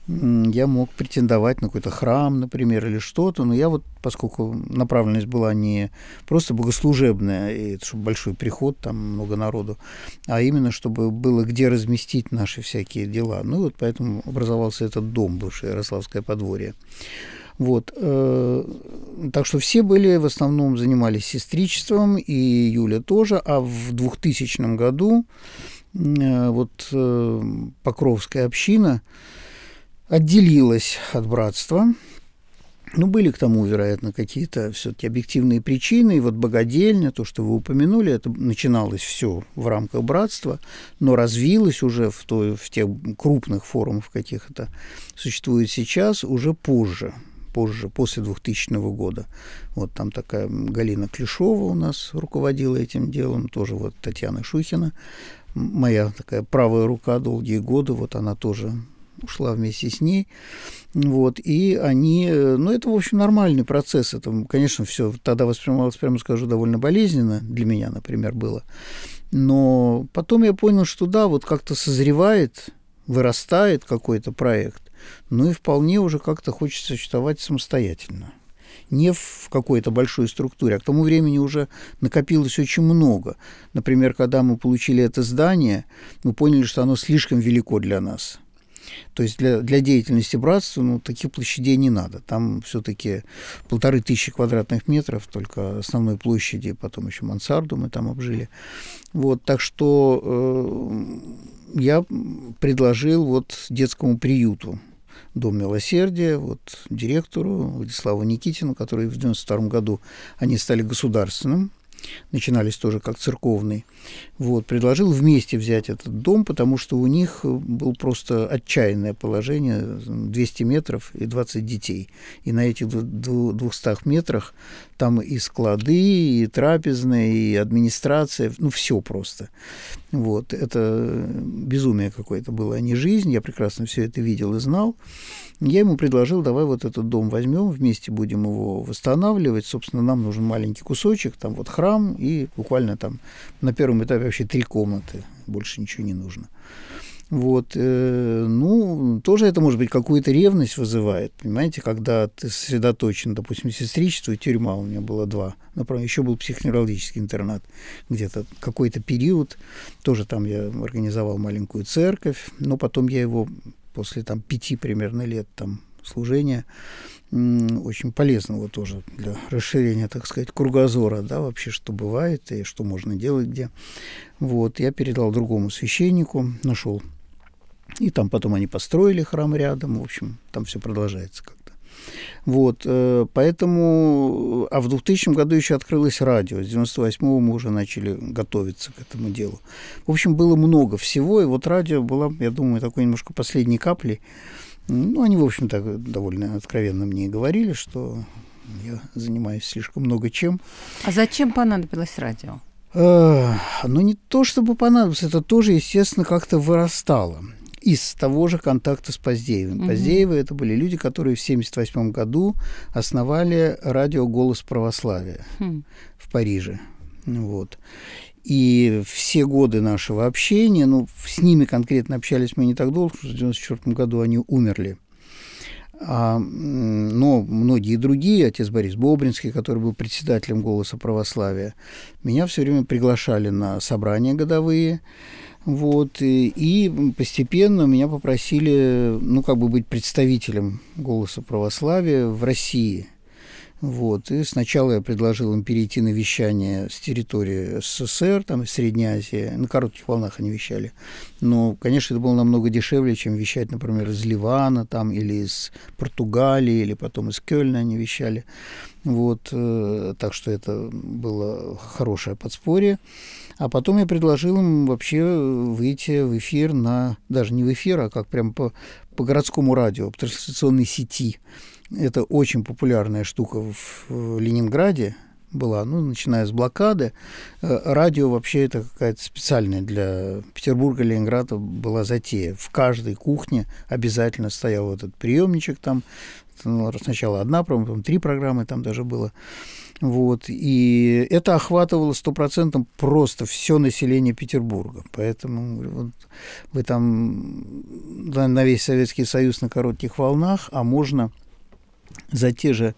я мог претендовать на какой-то храм, например, или что-то, но я вот, поскольку направленность была не просто богослужебная, и это, чтобы большой приход, там много народу, а именно, чтобы было где разместить наши всякие дела. Ну, вот поэтому образовался этот дом, бывшее Ярославское подворье. Вот. Э, так что все были, в основном занимались сестричеством, и Юля тоже, а в 2000 году э, вот э, Покровская община отделилась от братства. Ну, были к тому, вероятно, какие-то все-таки объективные причины. И вот богадельня, то, что вы упомянули, это начиналось все в рамках братства, но развилось уже в, той, в тех крупных форумах, каких это существует сейчас, уже позже, позже, после 2000 года. Вот там такая Галина Клешова у нас руководила этим делом, тоже вот Татьяна Шухина, моя такая правая рука долгие годы, вот она тоже ушла вместе с ней. Вот, и они, э, ну, это, в общем, нормальный процесс. Это, конечно, все тогда воспринималось, прямо скажу, довольно болезненно для меня, например, было. Но потом я понял, что да, вот как-то созревает, вырастает какой-то проект, ну и вполне уже как-то хочется существовать самостоятельно не в какой-то большой структуре, а к тому времени уже накопилось очень много. Например, когда мы получили это здание, мы поняли, что оно слишком велико для нас – то есть для, для деятельности братства ну, таких площадей не надо. Там все-таки полторы тысячи квадратных метров только основной площади, потом еще мансарду мы там обжили. Вот, так что э, я предложил вот детскому приюту Дом Милосердия, вот директору Владиславу Никитину, который в 1992 году они стали государственным, начинались тоже как церковные, вот, предложил вместе взять этот дом, потому что у них э, было просто отчаянное положение, 200 метров и 20 детей. И на этих 200 метрах там и склады, и трапезные, и администрация, ну все просто. Вот, это безумие какое-то было, а не жизнь. Я прекрасно все это видел и знал. Я ему предложил, давай вот этот дом возьмем, вместе будем его восстанавливать. Собственно, нам нужен маленький кусочек, там вот храм, и буквально там на первом этапе вообще три комнаты, больше ничего не нужно. Вот, э, ну, тоже это, может быть, какую-то ревность вызывает, понимаете, когда ты сосредоточен, допустим, сестричество тюрьма у меня было два, направления, еще был психоневрологический интернат, где-то какой-то период, тоже там я организовал маленькую церковь, но потом я его после там пяти примерно лет там служения очень полезного тоже для расширения, так сказать, кругозора, да, вообще, что бывает и что можно делать где. Вот, я передал другому священнику, нашел и там потом они построили храм рядом, в общем, там все продолжается как-то. Вот, э, поэтому, а в 2000 году еще открылось радио, с 98-го мы уже начали готовиться к этому делу. В общем, было много всего, и вот радио было, я думаю, такой немножко последней каплей. Ну, они, в общем-то, довольно откровенно мне и говорили, что я занимаюсь слишком много чем. А зачем понадобилось радио? Э, ну, не то чтобы понадобилось, это тоже, естественно, как-то вырастало из того же контакта с Поздеевым. Угу. Поздеевы это были люди, которые в 1978 году основали радио «Голос православия» хм. в Париже. Вот. И все годы нашего общения, ну, с ними конкретно общались мы не так долго, что в 1994 году они умерли. А, но многие другие, отец Борис Бобринский, который был председателем «Голоса православия», меня все время приглашали на собрания годовые, вот, и, и постепенно меня попросили, ну, как бы быть представителем голоса православия в России – вот. И сначала я предложил им перейти на вещание с территории СССР, там, из Средней Азии. На коротких волнах они вещали. Но, конечно, это было намного дешевле, чем вещать, например, из Ливана там, или из Португалии, или потом из Кёльна они вещали. Вот. Э, так что это было хорошее подспорье. А потом я предложил им вообще выйти в эфир на... Даже не в эфир, а как прям по, по городскому радио, по трансляционной сети это очень популярная штука в Ленинграде была, ну, начиная с блокады. Э, радио вообще это какая-то специальная для Петербурга, Ленинграда была затея. В каждой кухне обязательно стоял этот приемничек там. Ну, сначала одна программа, потом три программы там даже было. Вот. И это охватывало стопроцентом просто все население Петербурга. Поэтому вот, вы там на весь Советский Союз на коротких волнах, а можно – за те же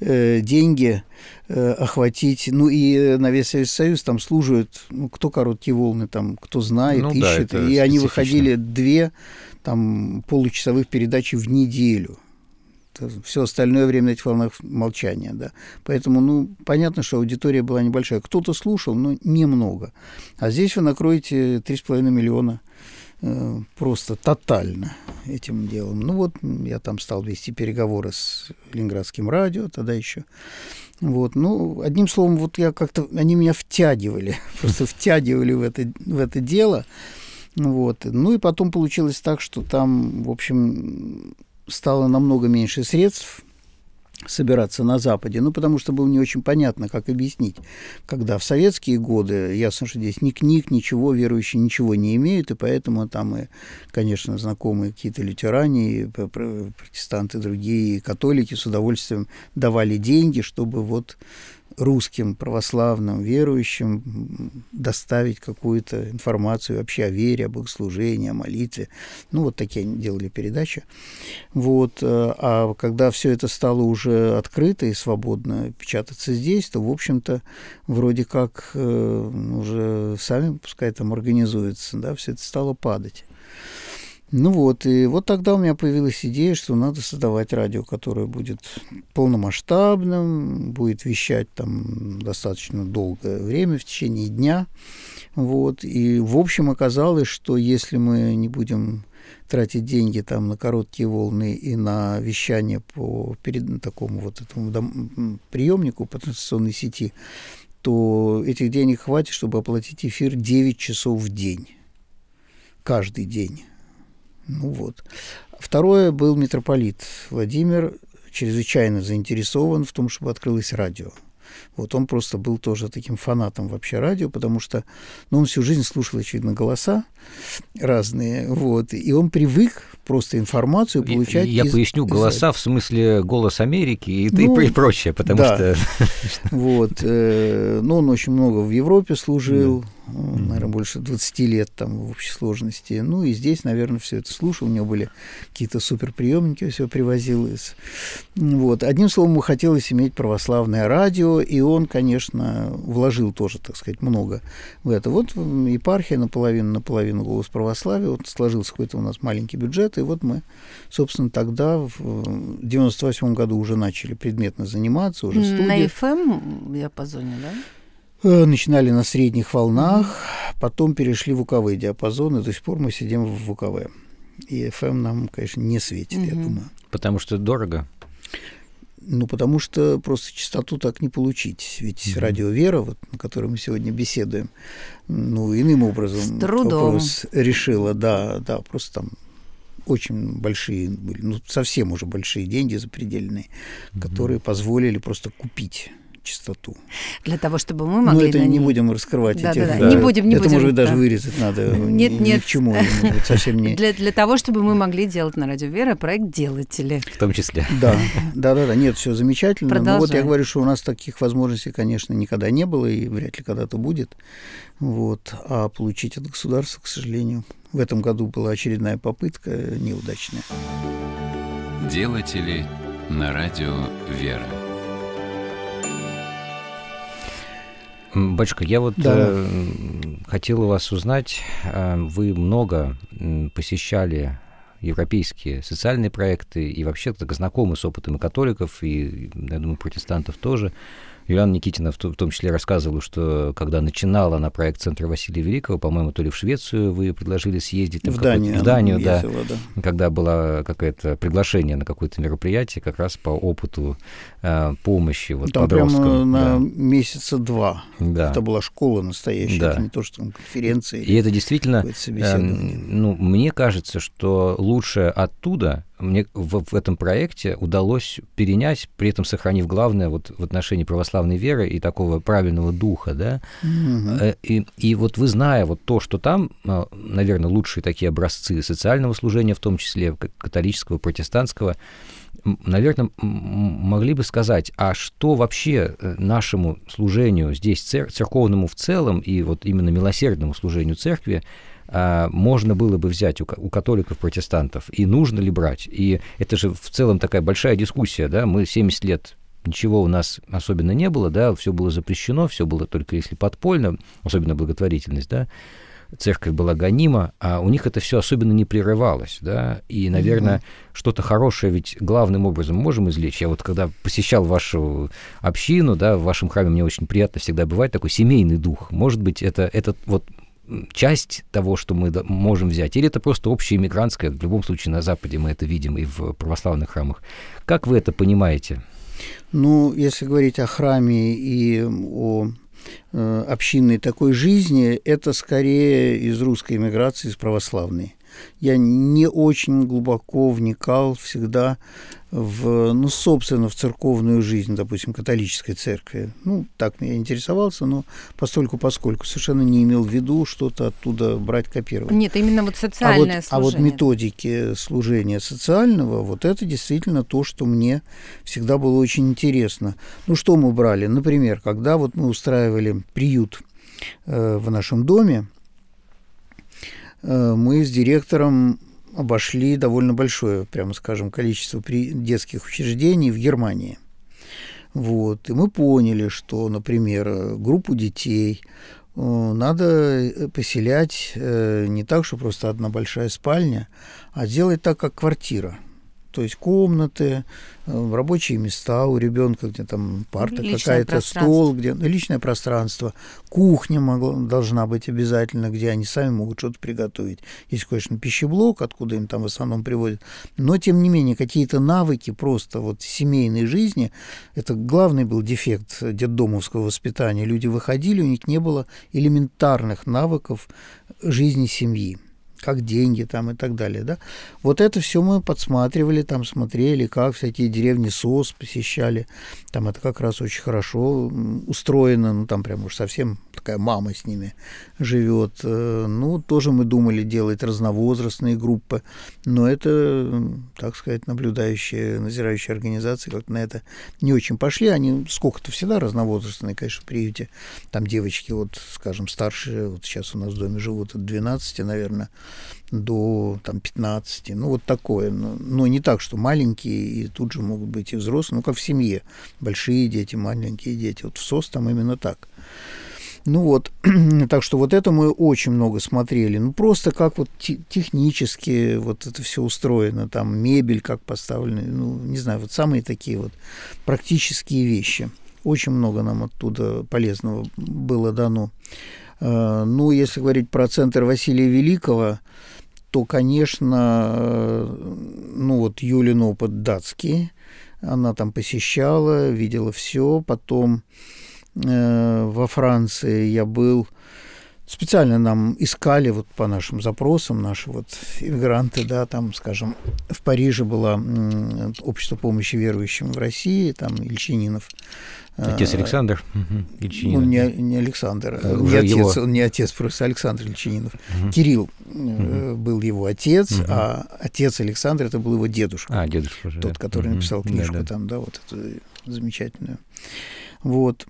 э, деньги э, охватить. Ну и э, на весь Советский Союз там служат, ну, кто короткие волны, там, кто знает, ну, ищет. Да, и они выходили две там, получасовых передачи в неделю. Все остальное время эти формы молчания, да. Поэтому, ну, понятно, что аудитория была небольшая. Кто-то слушал, но немного. А здесь вы накроете 3,5 миллиона Э, просто тотально этим делом. Ну вот, я там стал вести переговоры с Ленинградским радио тогда еще. Вот, ну, одним словом, вот я как-то, они меня втягивали, [LAUGHS] просто втягивали в это, в это дело. Вот. Ну и потом получилось так, что там, в общем, стало намного меньше средств собираться на Западе, ну, потому что было не очень понятно, как объяснить. Когда в советские годы, ясно, что здесь ни книг, ничего, верующие ничего не имеют, и поэтому там и, конечно, знакомые какие-то лютеране, и протестанты другие, и католики с удовольствием давали деньги, чтобы вот русским православным верующим доставить какую-то информацию вообще о вере, о богослужении, о молитве. Ну, вот такие они делали передачи. Вот. Э, а когда все это стало уже открыто и свободно печататься здесь, то, в общем-то, вроде как э, уже сами, пускай там организуется, да, все это стало падать. Ну вот, и вот тогда у меня появилась идея, что надо создавать радио, которое будет полномасштабным, будет вещать там достаточно долгое время, в течение дня. Вот, и в общем оказалось, что если мы не будем тратить деньги там на короткие волны и на вещание по перед, ну, такому вот этому дом, приемнику по трансляционной сети, то этих денег хватит, чтобы оплатить эфир 9 часов в день. Каждый день. Ну вот. Второе был митрополит Владимир, чрезвычайно заинтересован в том, чтобы открылось радио. Вот он просто был тоже таким фанатом вообще радио, потому что ну, он всю жизнь слушал, очевидно, голоса разные. Вот, и он привык просто информацию получать. Я, из, поясню, голоса из... в смысле голос Америки и, ну, и прочее, потому да. что... [LAUGHS] Вот, э, ну, он очень много в Европе служил, да наверное, больше 20 лет там в общей сложности. Ну и здесь, наверное, все это слушал, у него были какие-то суперприемники, все привозил из... Вот. Одним словом, ему хотелось иметь православное радио, и он, конечно, вложил тоже, так сказать, много в это. Вот епархия наполовину, наполовину голос православия, вот сложился какой-то у нас маленький бюджет, и вот мы, собственно, тогда в 98 году уже начали предметно заниматься, уже студии. На FM диапазоне, эм, да? Э, начинали на средних волнах, потом перешли в звуковые диапазоны, до сих пор мы сидим в укв. И FM эм нам, конечно, не светит, угу. я думаю. Потому что дорого? Ну, потому что просто частоту так не получить. Ведь mm-hmm. радио «Вера», вот, на котором мы сегодня беседуем, ну, иным образом С трудом. вопрос решила. Да, да, просто там очень большие были, ну, совсем уже большие деньги запредельные, mm-hmm. которые позволили просто купить чистоту. Для того, чтобы мы могли... ну это не ней... будем раскрывать да, эти... Да, да, Не будем, не это, будем. Это, может быть, даже да. вырезать надо. Нет, ни, нет. Ни к чему, может, совсем не... Для, для того, чтобы мы могли делать на Радио Вера проект «Делатели». В том числе. Да, да, да, да. Нет, все замечательно. Продолжаем. Ну, Но вот я говорю, что у нас таких возможностей, конечно, никогда не было и вряд ли когда-то будет. Вот. А получить от государства, к сожалению, в этом году была очередная попытка э, неудачная. Делатели на Радио Вера. Батюшка, я вот да. Э, хотел у вас узнать, э, вы много посещали европейские социальные проекты и вообще так знакомы с опытом и католиков, и, я думаю, протестантов тоже. Юлиана Никитина в том числе рассказывала, что когда начинала на проект Центра Василия Великого, по-моему, то ли в Швецию вы предложили съездить. Там, в, Данию, в Данию. да, да. Когда было какое-то приглашение на какое-то мероприятие как раз по опыту э, помощи вот, там подросткам. Прямо на да. месяца два. Да. Это была школа настоящая, да. это не то, что там конференции. И это действительно, э, ну, мне кажется, что лучше оттуда мне в, в этом проекте удалось перенять, при этом сохранив главное вот в отношении православной веры и такого правильного духа, да. Угу. И, и вот вы зная вот то, что там, э, наверное, лучшие такие образцы социального служения, в том числе католического, протестантского, наверное, могли бы сказать, а что вообще э, нашему служению здесь, цер- церковному в целом и вот именно милосердному служению церкви, а, можно было бы взять у, католиков, протестантов, и нужно ли брать. И это же в целом такая большая дискуссия, да, мы 70 лет ничего у нас особенно не было, да, все было запрещено, все было только если подпольно, особенно благотворительность, да, церковь была гонима, а у них это все особенно не прерывалось, да, и, наверное, mm-hmm. что-то хорошее ведь главным образом можем извлечь. Я вот когда посещал вашу общину, да, в вашем храме мне очень приятно всегда бывает такой семейный дух. Может быть, это, это вот часть того, что мы можем взять, или это просто общая мигрантское, в любом случае на Западе мы это видим и в православных храмах. Как вы это понимаете? Ну, если говорить о храме и о э, общинной такой жизни, это скорее из русской иммиграции, из православной. Я не очень глубоко вникал всегда в, ну, собственно, в церковную жизнь, допустим, католической церкви. Ну, так меня интересовался, но постольку поскольку совершенно не имел в виду что-то оттуда брать, копировать. Нет, именно вот социальное а вот, служение. А вот методики служения социального, вот это действительно то, что мне всегда было очень интересно. Ну, что мы брали? Например, когда вот мы устраивали приют э, в нашем доме, Э, мы с директором обошли довольно большое, прямо скажем, количество детских учреждений в Германии. Вот. И мы поняли, что, например, группу детей э, надо э, поселять не так, что просто одна большая спальня, а делать так, как квартира – то есть комнаты, э, рабочие места у ребенка, где там парта какая-то, стол, где ну, личное пространство, кухня могла, должна быть обязательно, где они сами могут что-то приготовить. Есть, конечно, пищеблок, откуда им там в основном привозят. но тем не менее какие-то навыки просто вот семейной жизни, это главный был дефект детдомовского воспитания. Люди выходили, у них не было элементарных навыков жизни семьи как деньги там и так далее, да. Вот это все мы подсматривали, там смотрели, как всякие деревни СОС посещали, там это как раз очень хорошо устроено, ну там прям уж совсем такая мама с ними живет. Э, ну, тоже мы думали делать разновозрастные группы, но это, так сказать, наблюдающие, назирающие организации как-то на это не очень пошли. Они сколько-то всегда разновозрастные, конечно, в приюте. Там девочки, вот, скажем, старшие, вот сейчас у нас в доме живут от 12, наверное, до там, 15. Ну, вот такое. Но, ну, но не так, что маленькие и тут же могут быть и взрослые. Ну, как в семье. Большие дети, маленькие дети. Вот в СОС там именно так. Ну вот, [CLEARS THROAT] так что вот это мы очень много смотрели. Ну просто как вот технически вот это все устроено, там мебель как поставлена, ну не знаю, вот самые такие вот практические вещи. Очень много нам оттуда полезного было дано. Э, ну, если говорить про центр Василия Великого, то, конечно, э, ну вот Юлин опыт датский, она там посещала, видела все. Потом э, во Франции я был, специально нам искали вот по нашим запросам, наши вот иммигранты, да, там, скажем, в Париже было общество помощи верующим в России, там Ильчининов Отец а, Александр угу. Ильчининов. Ну, не, не Александр, э, не отец, его... он не отец, просто Александр Ильчининов. Угу. Кирилл угу. был его отец, угу. а отец Александр это был его дедушка. А, дедушка. Тот, который угу. написал книжку да, да. там, да, вот эту э, замечательную. Вот.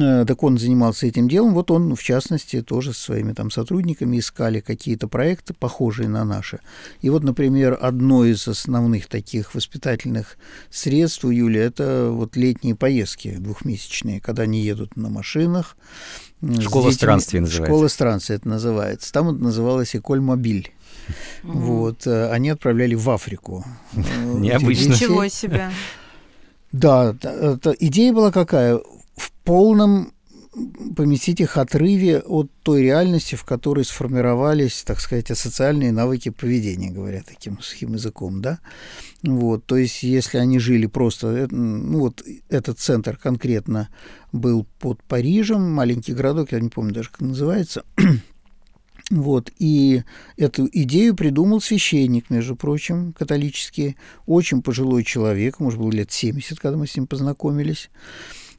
Э, так он занимался этим делом. Вот он, в частности, тоже со своими там сотрудниками искали какие-то проекты, похожие на наши. И вот, например, одно из основных таких воспитательных средств у Юли – это вот летние поездки двухмесячные, когда они едут на машинах. Э, Школа странствий называется. Школа странствий это называется. Там вот называлось «Эколь мобиль». Вот, э, они отправляли в Африку. [LAUGHS] Необычно. Ничего себе. Да, идея была какая? в полном поместить их отрыве от той реальности, в которой сформировались, так сказать, социальные навыки поведения, говоря таким сухим языком, да. Вот, то есть, если они жили просто, э, ну, вот этот центр конкретно был под Парижем, маленький городок, я не помню даже, как называется, [CLEARS THROAT] вот, и эту идею придумал священник, между прочим, католический, очень пожилой человек, может, быть, лет 70, когда мы с ним познакомились.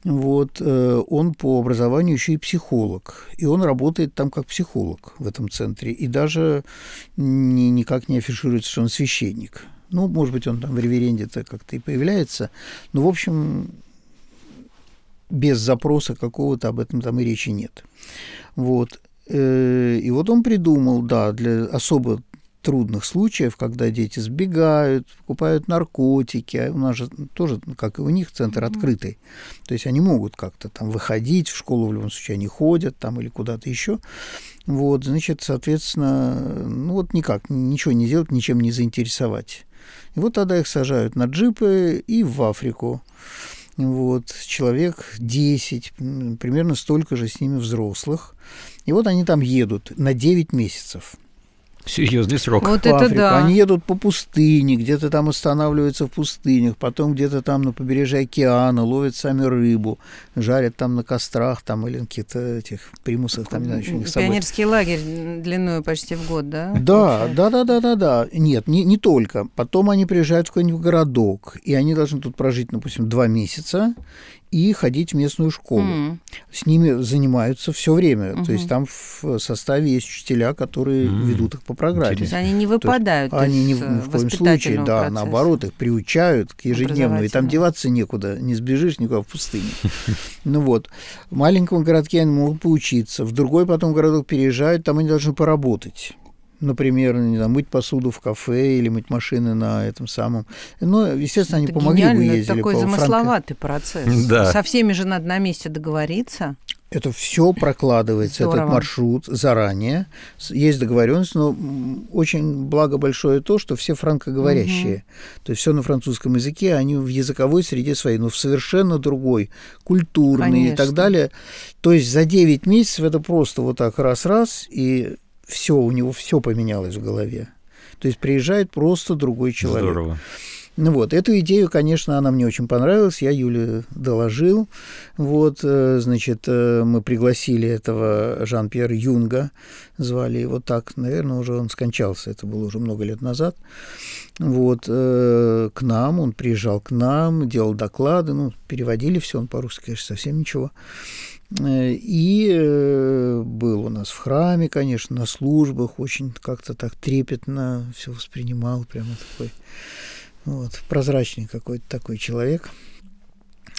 Вот, э, он по образованию еще и психолог, и он работает там как психолог в этом центре, и даже ни никак не афишируется, что он священник. Ну, может быть, он там в реверенде-то как-то и появляется, но, в общем, без запроса какого-то об этом там и речи нет. Вот. Э, и вот он придумал, да, для особо трудных случаев, когда дети сбегают, покупают наркотики. А у нас же тоже, как и у них, центр открытый. То есть они могут как-то там выходить, в школу в любом случае они ходят там или куда-то еще. Вот, значит, соответственно, ну вот никак, ничего не сделать, ничем не заинтересовать. И вот тогда их сажают на джипы и в Африку. Вот, человек 10, примерно столько же с ними взрослых. И вот они там едут на 9 месяцев. Серьезный срок. Вот в это да. Они едут по пустыне, где-то там останавливаются в пустынях, потом где-то там на побережье океана ловят сами рыбу, жарят там на кострах там или на каких-то этих примусах. Там, не знаю, что Пионерский лагерь длиной почти в год, да? Да, да, да, да, да, да. Нет, не, не только. Потом они приезжают в какой-нибудь городок, и они должны тут прожить, допустим, два месяца, и ходить в местную школу. Mm. С ними занимаются все время. Mm-hmm. То есть там в составе есть учителя, которые mm. ведут их по программе. То они не выпадают. То есть они не, э, ни в коем случае, да, процесса. наоборот, их приучают к ежедневному. И там деваться некуда, не сбежишь никуда в пустыне. Ну вот, в маленьком городке они могут поучиться, в другой потом городок переезжают, там они должны поработать например, не знаю, мыть посуду в кафе или мыть машины на этом самом. Но, ну, естественно, это они помогли бы ездили такой по замысловатый Франко... процесс. Да. Со всеми же надо на месте договориться. Это все прокладывается, Здорово. этот маршрут заранее. Есть договоренность, но очень благо большое то, что все франкоговорящие. Угу. То есть все на французском языке, они в языковой среде своей, но в совершенно другой, культурной и так далее. То есть за 9 месяцев это просто вот так раз-раз, и все, у него все поменялось в голове. То есть приезжает просто другой человек. Здорово. Ну вот, эту идею, конечно, она мне очень понравилась, я Юле доложил. Вот, э, значит, э, мы пригласили этого Жан-Пьер Юнга, звали его так, наверное, уже он скончался, это было уже много лет назад. Вот, э, к нам, он приезжал к нам, делал доклады, ну, переводили все, он по-русски, конечно, совсем ничего. Э, и э, был у нас в храме, конечно, на службах, очень как-то так трепетно все воспринимал, прямо такой вот, прозрачный какой-то такой человек.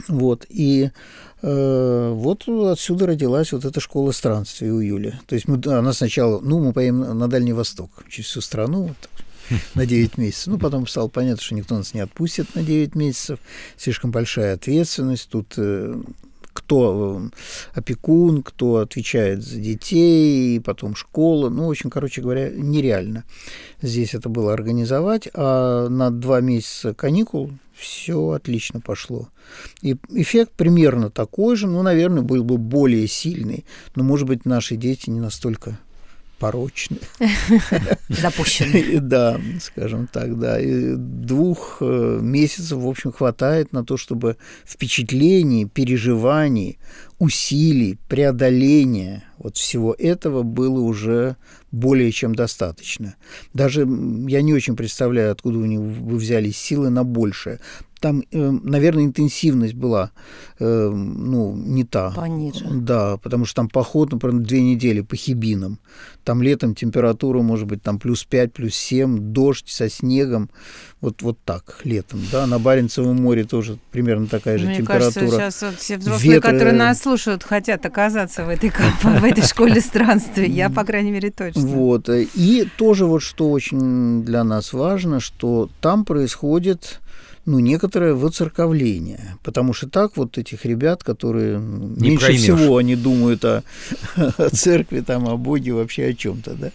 Вот, и э, вот отсюда родилась вот эта школа странствий у Юли. То есть мы, она сначала, ну, мы поедем на Дальний Восток, через всю страну, вот так, на 9 месяцев. Ну, потом стало понятно, что никто нас не отпустит на 9 месяцев. Слишком большая ответственность. Тут э, кто э, опекун, кто отвечает за детей, и потом школа. Ну, в общем, короче говоря, нереально здесь это было организовать, а на два месяца каникул все отлично пошло. И эффект примерно такой же, ну, наверное, был бы более сильный, но, может быть, наши дети не настолько порочных. [LAUGHS] Запущенных. Да, скажем так, да. И двух э, месяцев, в общем, хватает на то, чтобы впечатлений, переживаний, усилий, преодоления вот всего этого было уже более чем достаточно. Даже я не очень представляю, откуда вы взялись силы на большее там, э, наверное, интенсивность была э, ну, не та. Пониже. Да, потому что там поход, например, две недели по хибинам. Там летом температура может быть там плюс 5, плюс 7, дождь со снегом. Вот, вот так летом. Да? На Баренцевом море тоже примерно такая же Мне температура. Кажется, сейчас вот все взрослые, Ветры... которые нас слушают, хотят оказаться в этой, в этой школе странствий. Я, по крайней мере, точно. Вот. Э, и тоже вот что очень для нас важно, что там происходит ну, некоторое воцерковление, потому что так вот этих ребят, которые Не меньше проймешь. всего они думают о, [LAUGHS] о церкви, там, о Боге, вообще о чем-то, да,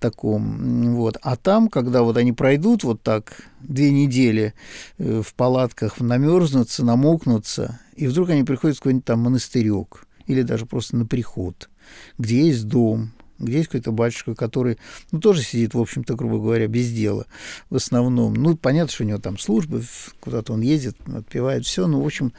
таком, вот. А там, когда вот они пройдут вот так две недели э, в палатках, намерзнутся, намокнутся, и вдруг они приходят в какой-нибудь там монастырек или даже просто на приход, где есть дом, где есть какой-то батюшка, который ну, тоже сидит, в общем-то, грубо говоря, без дела в основном. Ну, понятно, что у него там службы, куда-то он ездит, отпевает все, но, ну, в общем,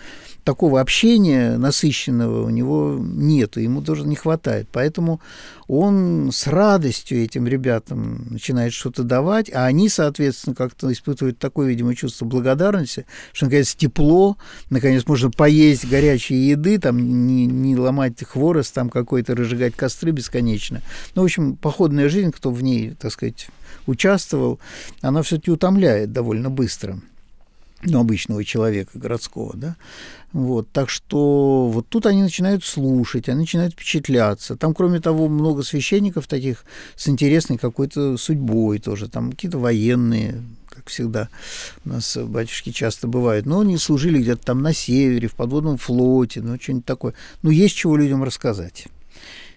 такого общения насыщенного у него нету, ему тоже не хватает. Поэтому он с радостью этим ребятам начинает что-то давать, а они, соответственно, как-то испытывают такое, видимо, чувство благодарности, что, наконец, тепло, наконец, можно поесть горячей еды, там, не, не ломать хворост, там, какой-то разжигать костры бесконечно. Ну, в общем, походная жизнь, кто в ней, так сказать, участвовал, она все-таки утомляет довольно быстро ну, обычного человека городского, да, вот, так что вот тут они начинают слушать, они начинают впечатляться. Там, кроме того, много священников таких с интересной какой-то судьбой тоже, там какие-то военные, как всегда у нас батюшки часто бывают, но они служили где-то там на севере, в подводном флоте, ну, что-нибудь такое. Ну, есть чего людям рассказать.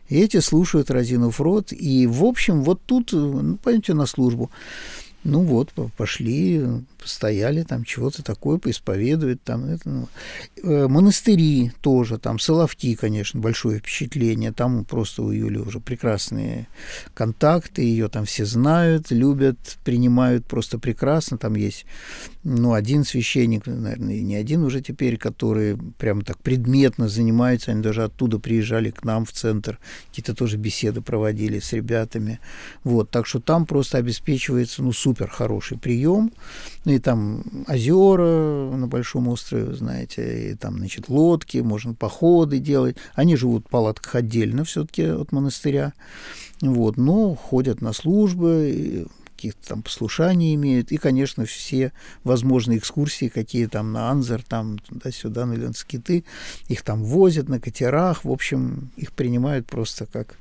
И эти слушают, разинув рот. И, в общем, вот тут, э, ну, пойдемте на службу. Ну вот, пошли, стояли там, чего-то такое, поисповедуют там. Это, ну. Э, монастыри тоже, там Соловки, конечно, большое впечатление. Там просто у Юли уже прекрасные контакты, ее там все знают, любят, принимают просто прекрасно. Там есть ну, один священник, наверное, и не один уже теперь, которые прямо так предметно занимаются, они даже оттуда приезжали к нам в центр, какие-то тоже беседы проводили с ребятами, вот, так что там просто обеспечивается, ну, супер хороший прием, ну, и там озера на Большом острове, знаете, и там, значит, лодки, можно походы делать, они живут в палатках отдельно все-таки от монастыря, вот, но ходят на службы, каких-то там послушаний имеют, и, конечно, все возможные экскурсии, какие там на Анзер, там туда-сюда, на Ленскиты, их там возят на катерах, в общем, их принимают просто как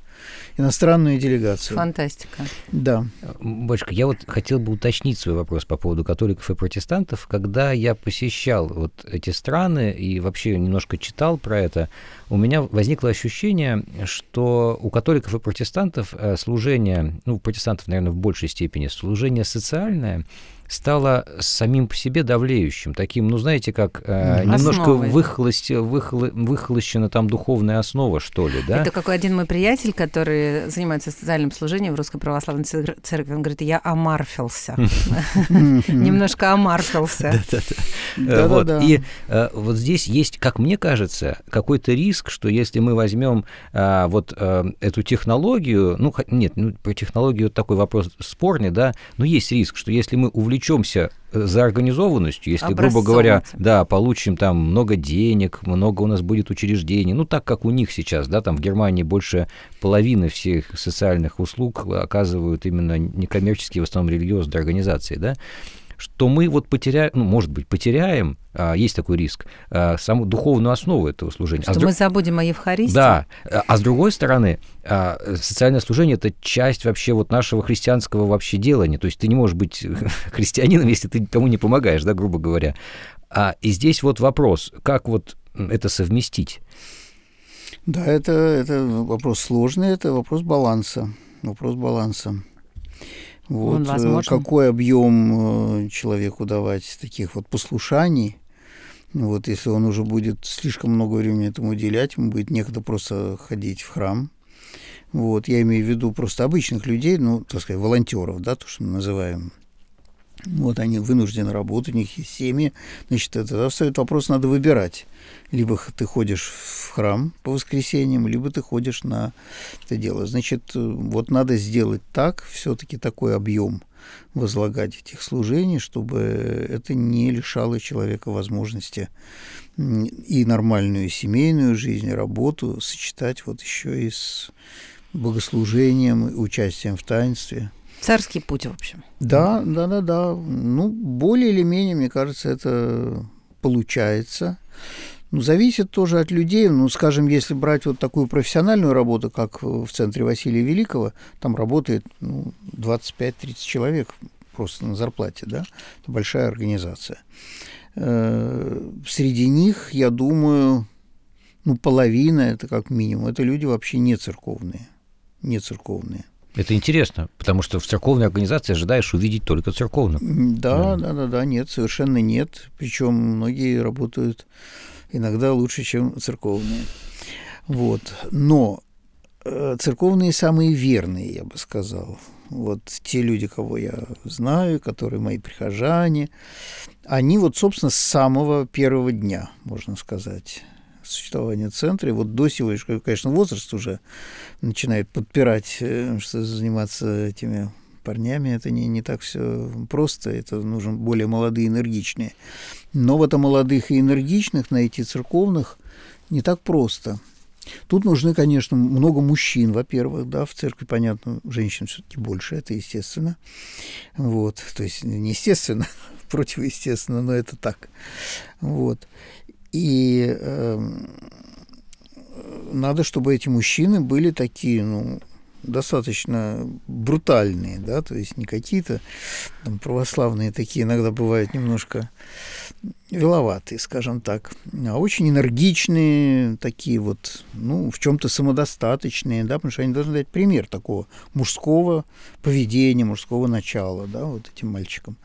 иностранную делегацию. Фантастика. Да. Бочка, я вот хотел бы уточнить свой вопрос по поводу католиков и протестантов. Когда я посещал вот эти страны и вообще немножко читал про это, у меня возникло ощущение, что у католиков и протестантов э, служение, ну, у протестантов, наверное, в большей степени, служение социальное – стало самим по себе давлеющим, таким, ну, знаете, как э, немножко выхлость, выхло, выхлощена там духовная основа, что ли, да? Это какой один мой приятель, который занимается социальным служением в Русской Православной Церкви, он говорит, я омарфился. Немножко омарфился. И э, вот здесь есть, как мне кажется, какой-то риск, что если мы возьмем э, вот э, эту технологию, ну, нет, ну, про технологию такой вопрос спорный, да, но есть риск, что если мы увлечемся увлечемся э, за организованностью, если, грубо говоря, да, получим там много денег, много у нас будет учреждений, ну так как у них сейчас, да, там в Германии больше половины всех социальных услуг э, оказывают именно некоммерческие, в основном религиозные организации, да, что мы вот потеряем, ну, может быть, потеряем, а, есть такой риск, а, саму духовную основу этого служения. А что а мы друг... забудем о Евхаристии. Да. А, а с другой стороны, а, социальное служение – это часть вообще вот нашего христианского вообще делания. То есть ты не можешь быть [LAUGHS] христианином, если ты кому не помогаешь, да, грубо говоря. А, и здесь вот вопрос, как вот это совместить? Да, это, это вопрос сложный, это вопрос баланса. Вопрос баланса. Вот, э, Он Какой объем э, человеку давать таких вот послушаний? Вот, если он уже будет слишком много времени этому уделять, ему будет некогда просто ходить в храм. Вот, я имею в виду просто обычных людей, ну, так сказать, волонтеров, да, то, что мы называем. Вот они вынуждены работать, у них есть семьи. Значит, тогда встает вопрос, надо выбирать. Либо ты ходишь в храм по воскресеньям, либо ты ходишь на это дело. Значит, э, вот надо сделать так, все-таки такой объем возлагать этих служений, чтобы это не лишало человека возможности и нормальную семейную жизнь, и работу сочетать вот еще и с богослужением, участием в таинстве. Царский путь, в общем. Да, да, да, да. Ну, более или менее, мне кажется, это получается. Ну, зависит тоже от людей. Ну, скажем, если брать вот такую профессиональную работу, как в центре Василия Великого, там работает ну, 25-30 человек просто на зарплате, да, это большая организация. Э, среди них, я думаю, ну, половина, это как минимум, это люди вообще не церковные, не церковные. Это интересно, потому что в церковной организации ожидаешь увидеть только церковных. Да, да, да, да, да нет, совершенно нет. Причем многие работают иногда лучше, чем церковные. Вот. Но э, церковные самые верные, я бы сказал. Вот те люди, кого я знаю, которые мои прихожане, они вот, собственно, с самого первого дня, можно сказать, существования центра. И вот до сегодняшнего, конечно, возраст уже начинает подпирать, э, что заниматься этими парнями это не, не так все просто, это нужен более молодые, энергичные. Но вот о молодых и энергичных найти церковных не так просто. Тут нужны, конечно, много мужчин, во-первых, да, в церкви, понятно, женщин все-таки больше, это естественно. Вот, то есть, не естественно, [LAUGHS] противоестественно, но это так. Вот. И э, надо, чтобы эти мужчины были такие, ну, достаточно брутальные, да, то есть не какие-то там, православные такие иногда бывают немножко виловатые, скажем так, а очень энергичные, такие вот, ну, в чем-то самодостаточные, да, потому что они должны дать пример такого мужского поведения, мужского начала, да, вот этим мальчикам.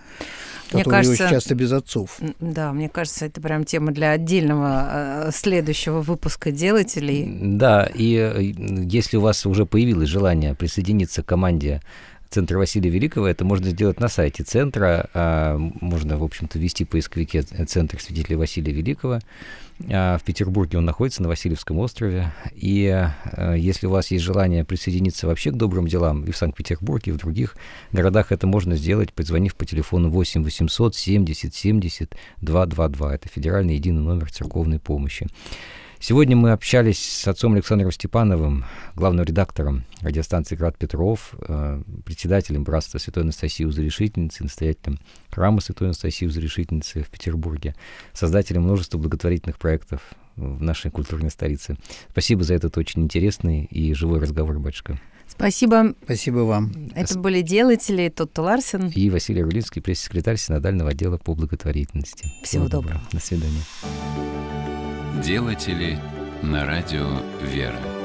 Мне кажется, часто без отцов. Да, мне кажется, это прям тема для отдельного э, следующего выпуска делателей. Да, и э, если у вас уже появилось желание присоединиться к команде Центра Василия Великого, это можно сделать на сайте центра, а, можно, в общем-то, ввести в поисковике Центр свидетелей Василия Великого, а, в Петербурге он находится, на Васильевском острове. И а, если у вас есть желание присоединиться вообще к добрым делам и в Санкт-Петербурге, и в других городах, это можно сделать, позвонив по телефону 8 800 70 70 222. Это федеральный единый номер церковной помощи. Сегодня мы общались с отцом Александром Степановым, главным редактором радиостанции «Град Петров», э, председателем братства Святой Анастасии Узрешительницы, настоятелем храма Святой Анастасии Узрешительницы в Петербурге, создателем множества благотворительных проектов в нашей культурной столице. Спасибо за этот очень интересный и живой разговор, батюшка. Спасибо. Спасибо вам. Это были делатели Тотто Ларсен. И Василий Рулинский, пресс-секретарь Синодального отдела по благотворительности. Всего, Всего доброго. доброго. До свидания. Делатели на радио «Вера».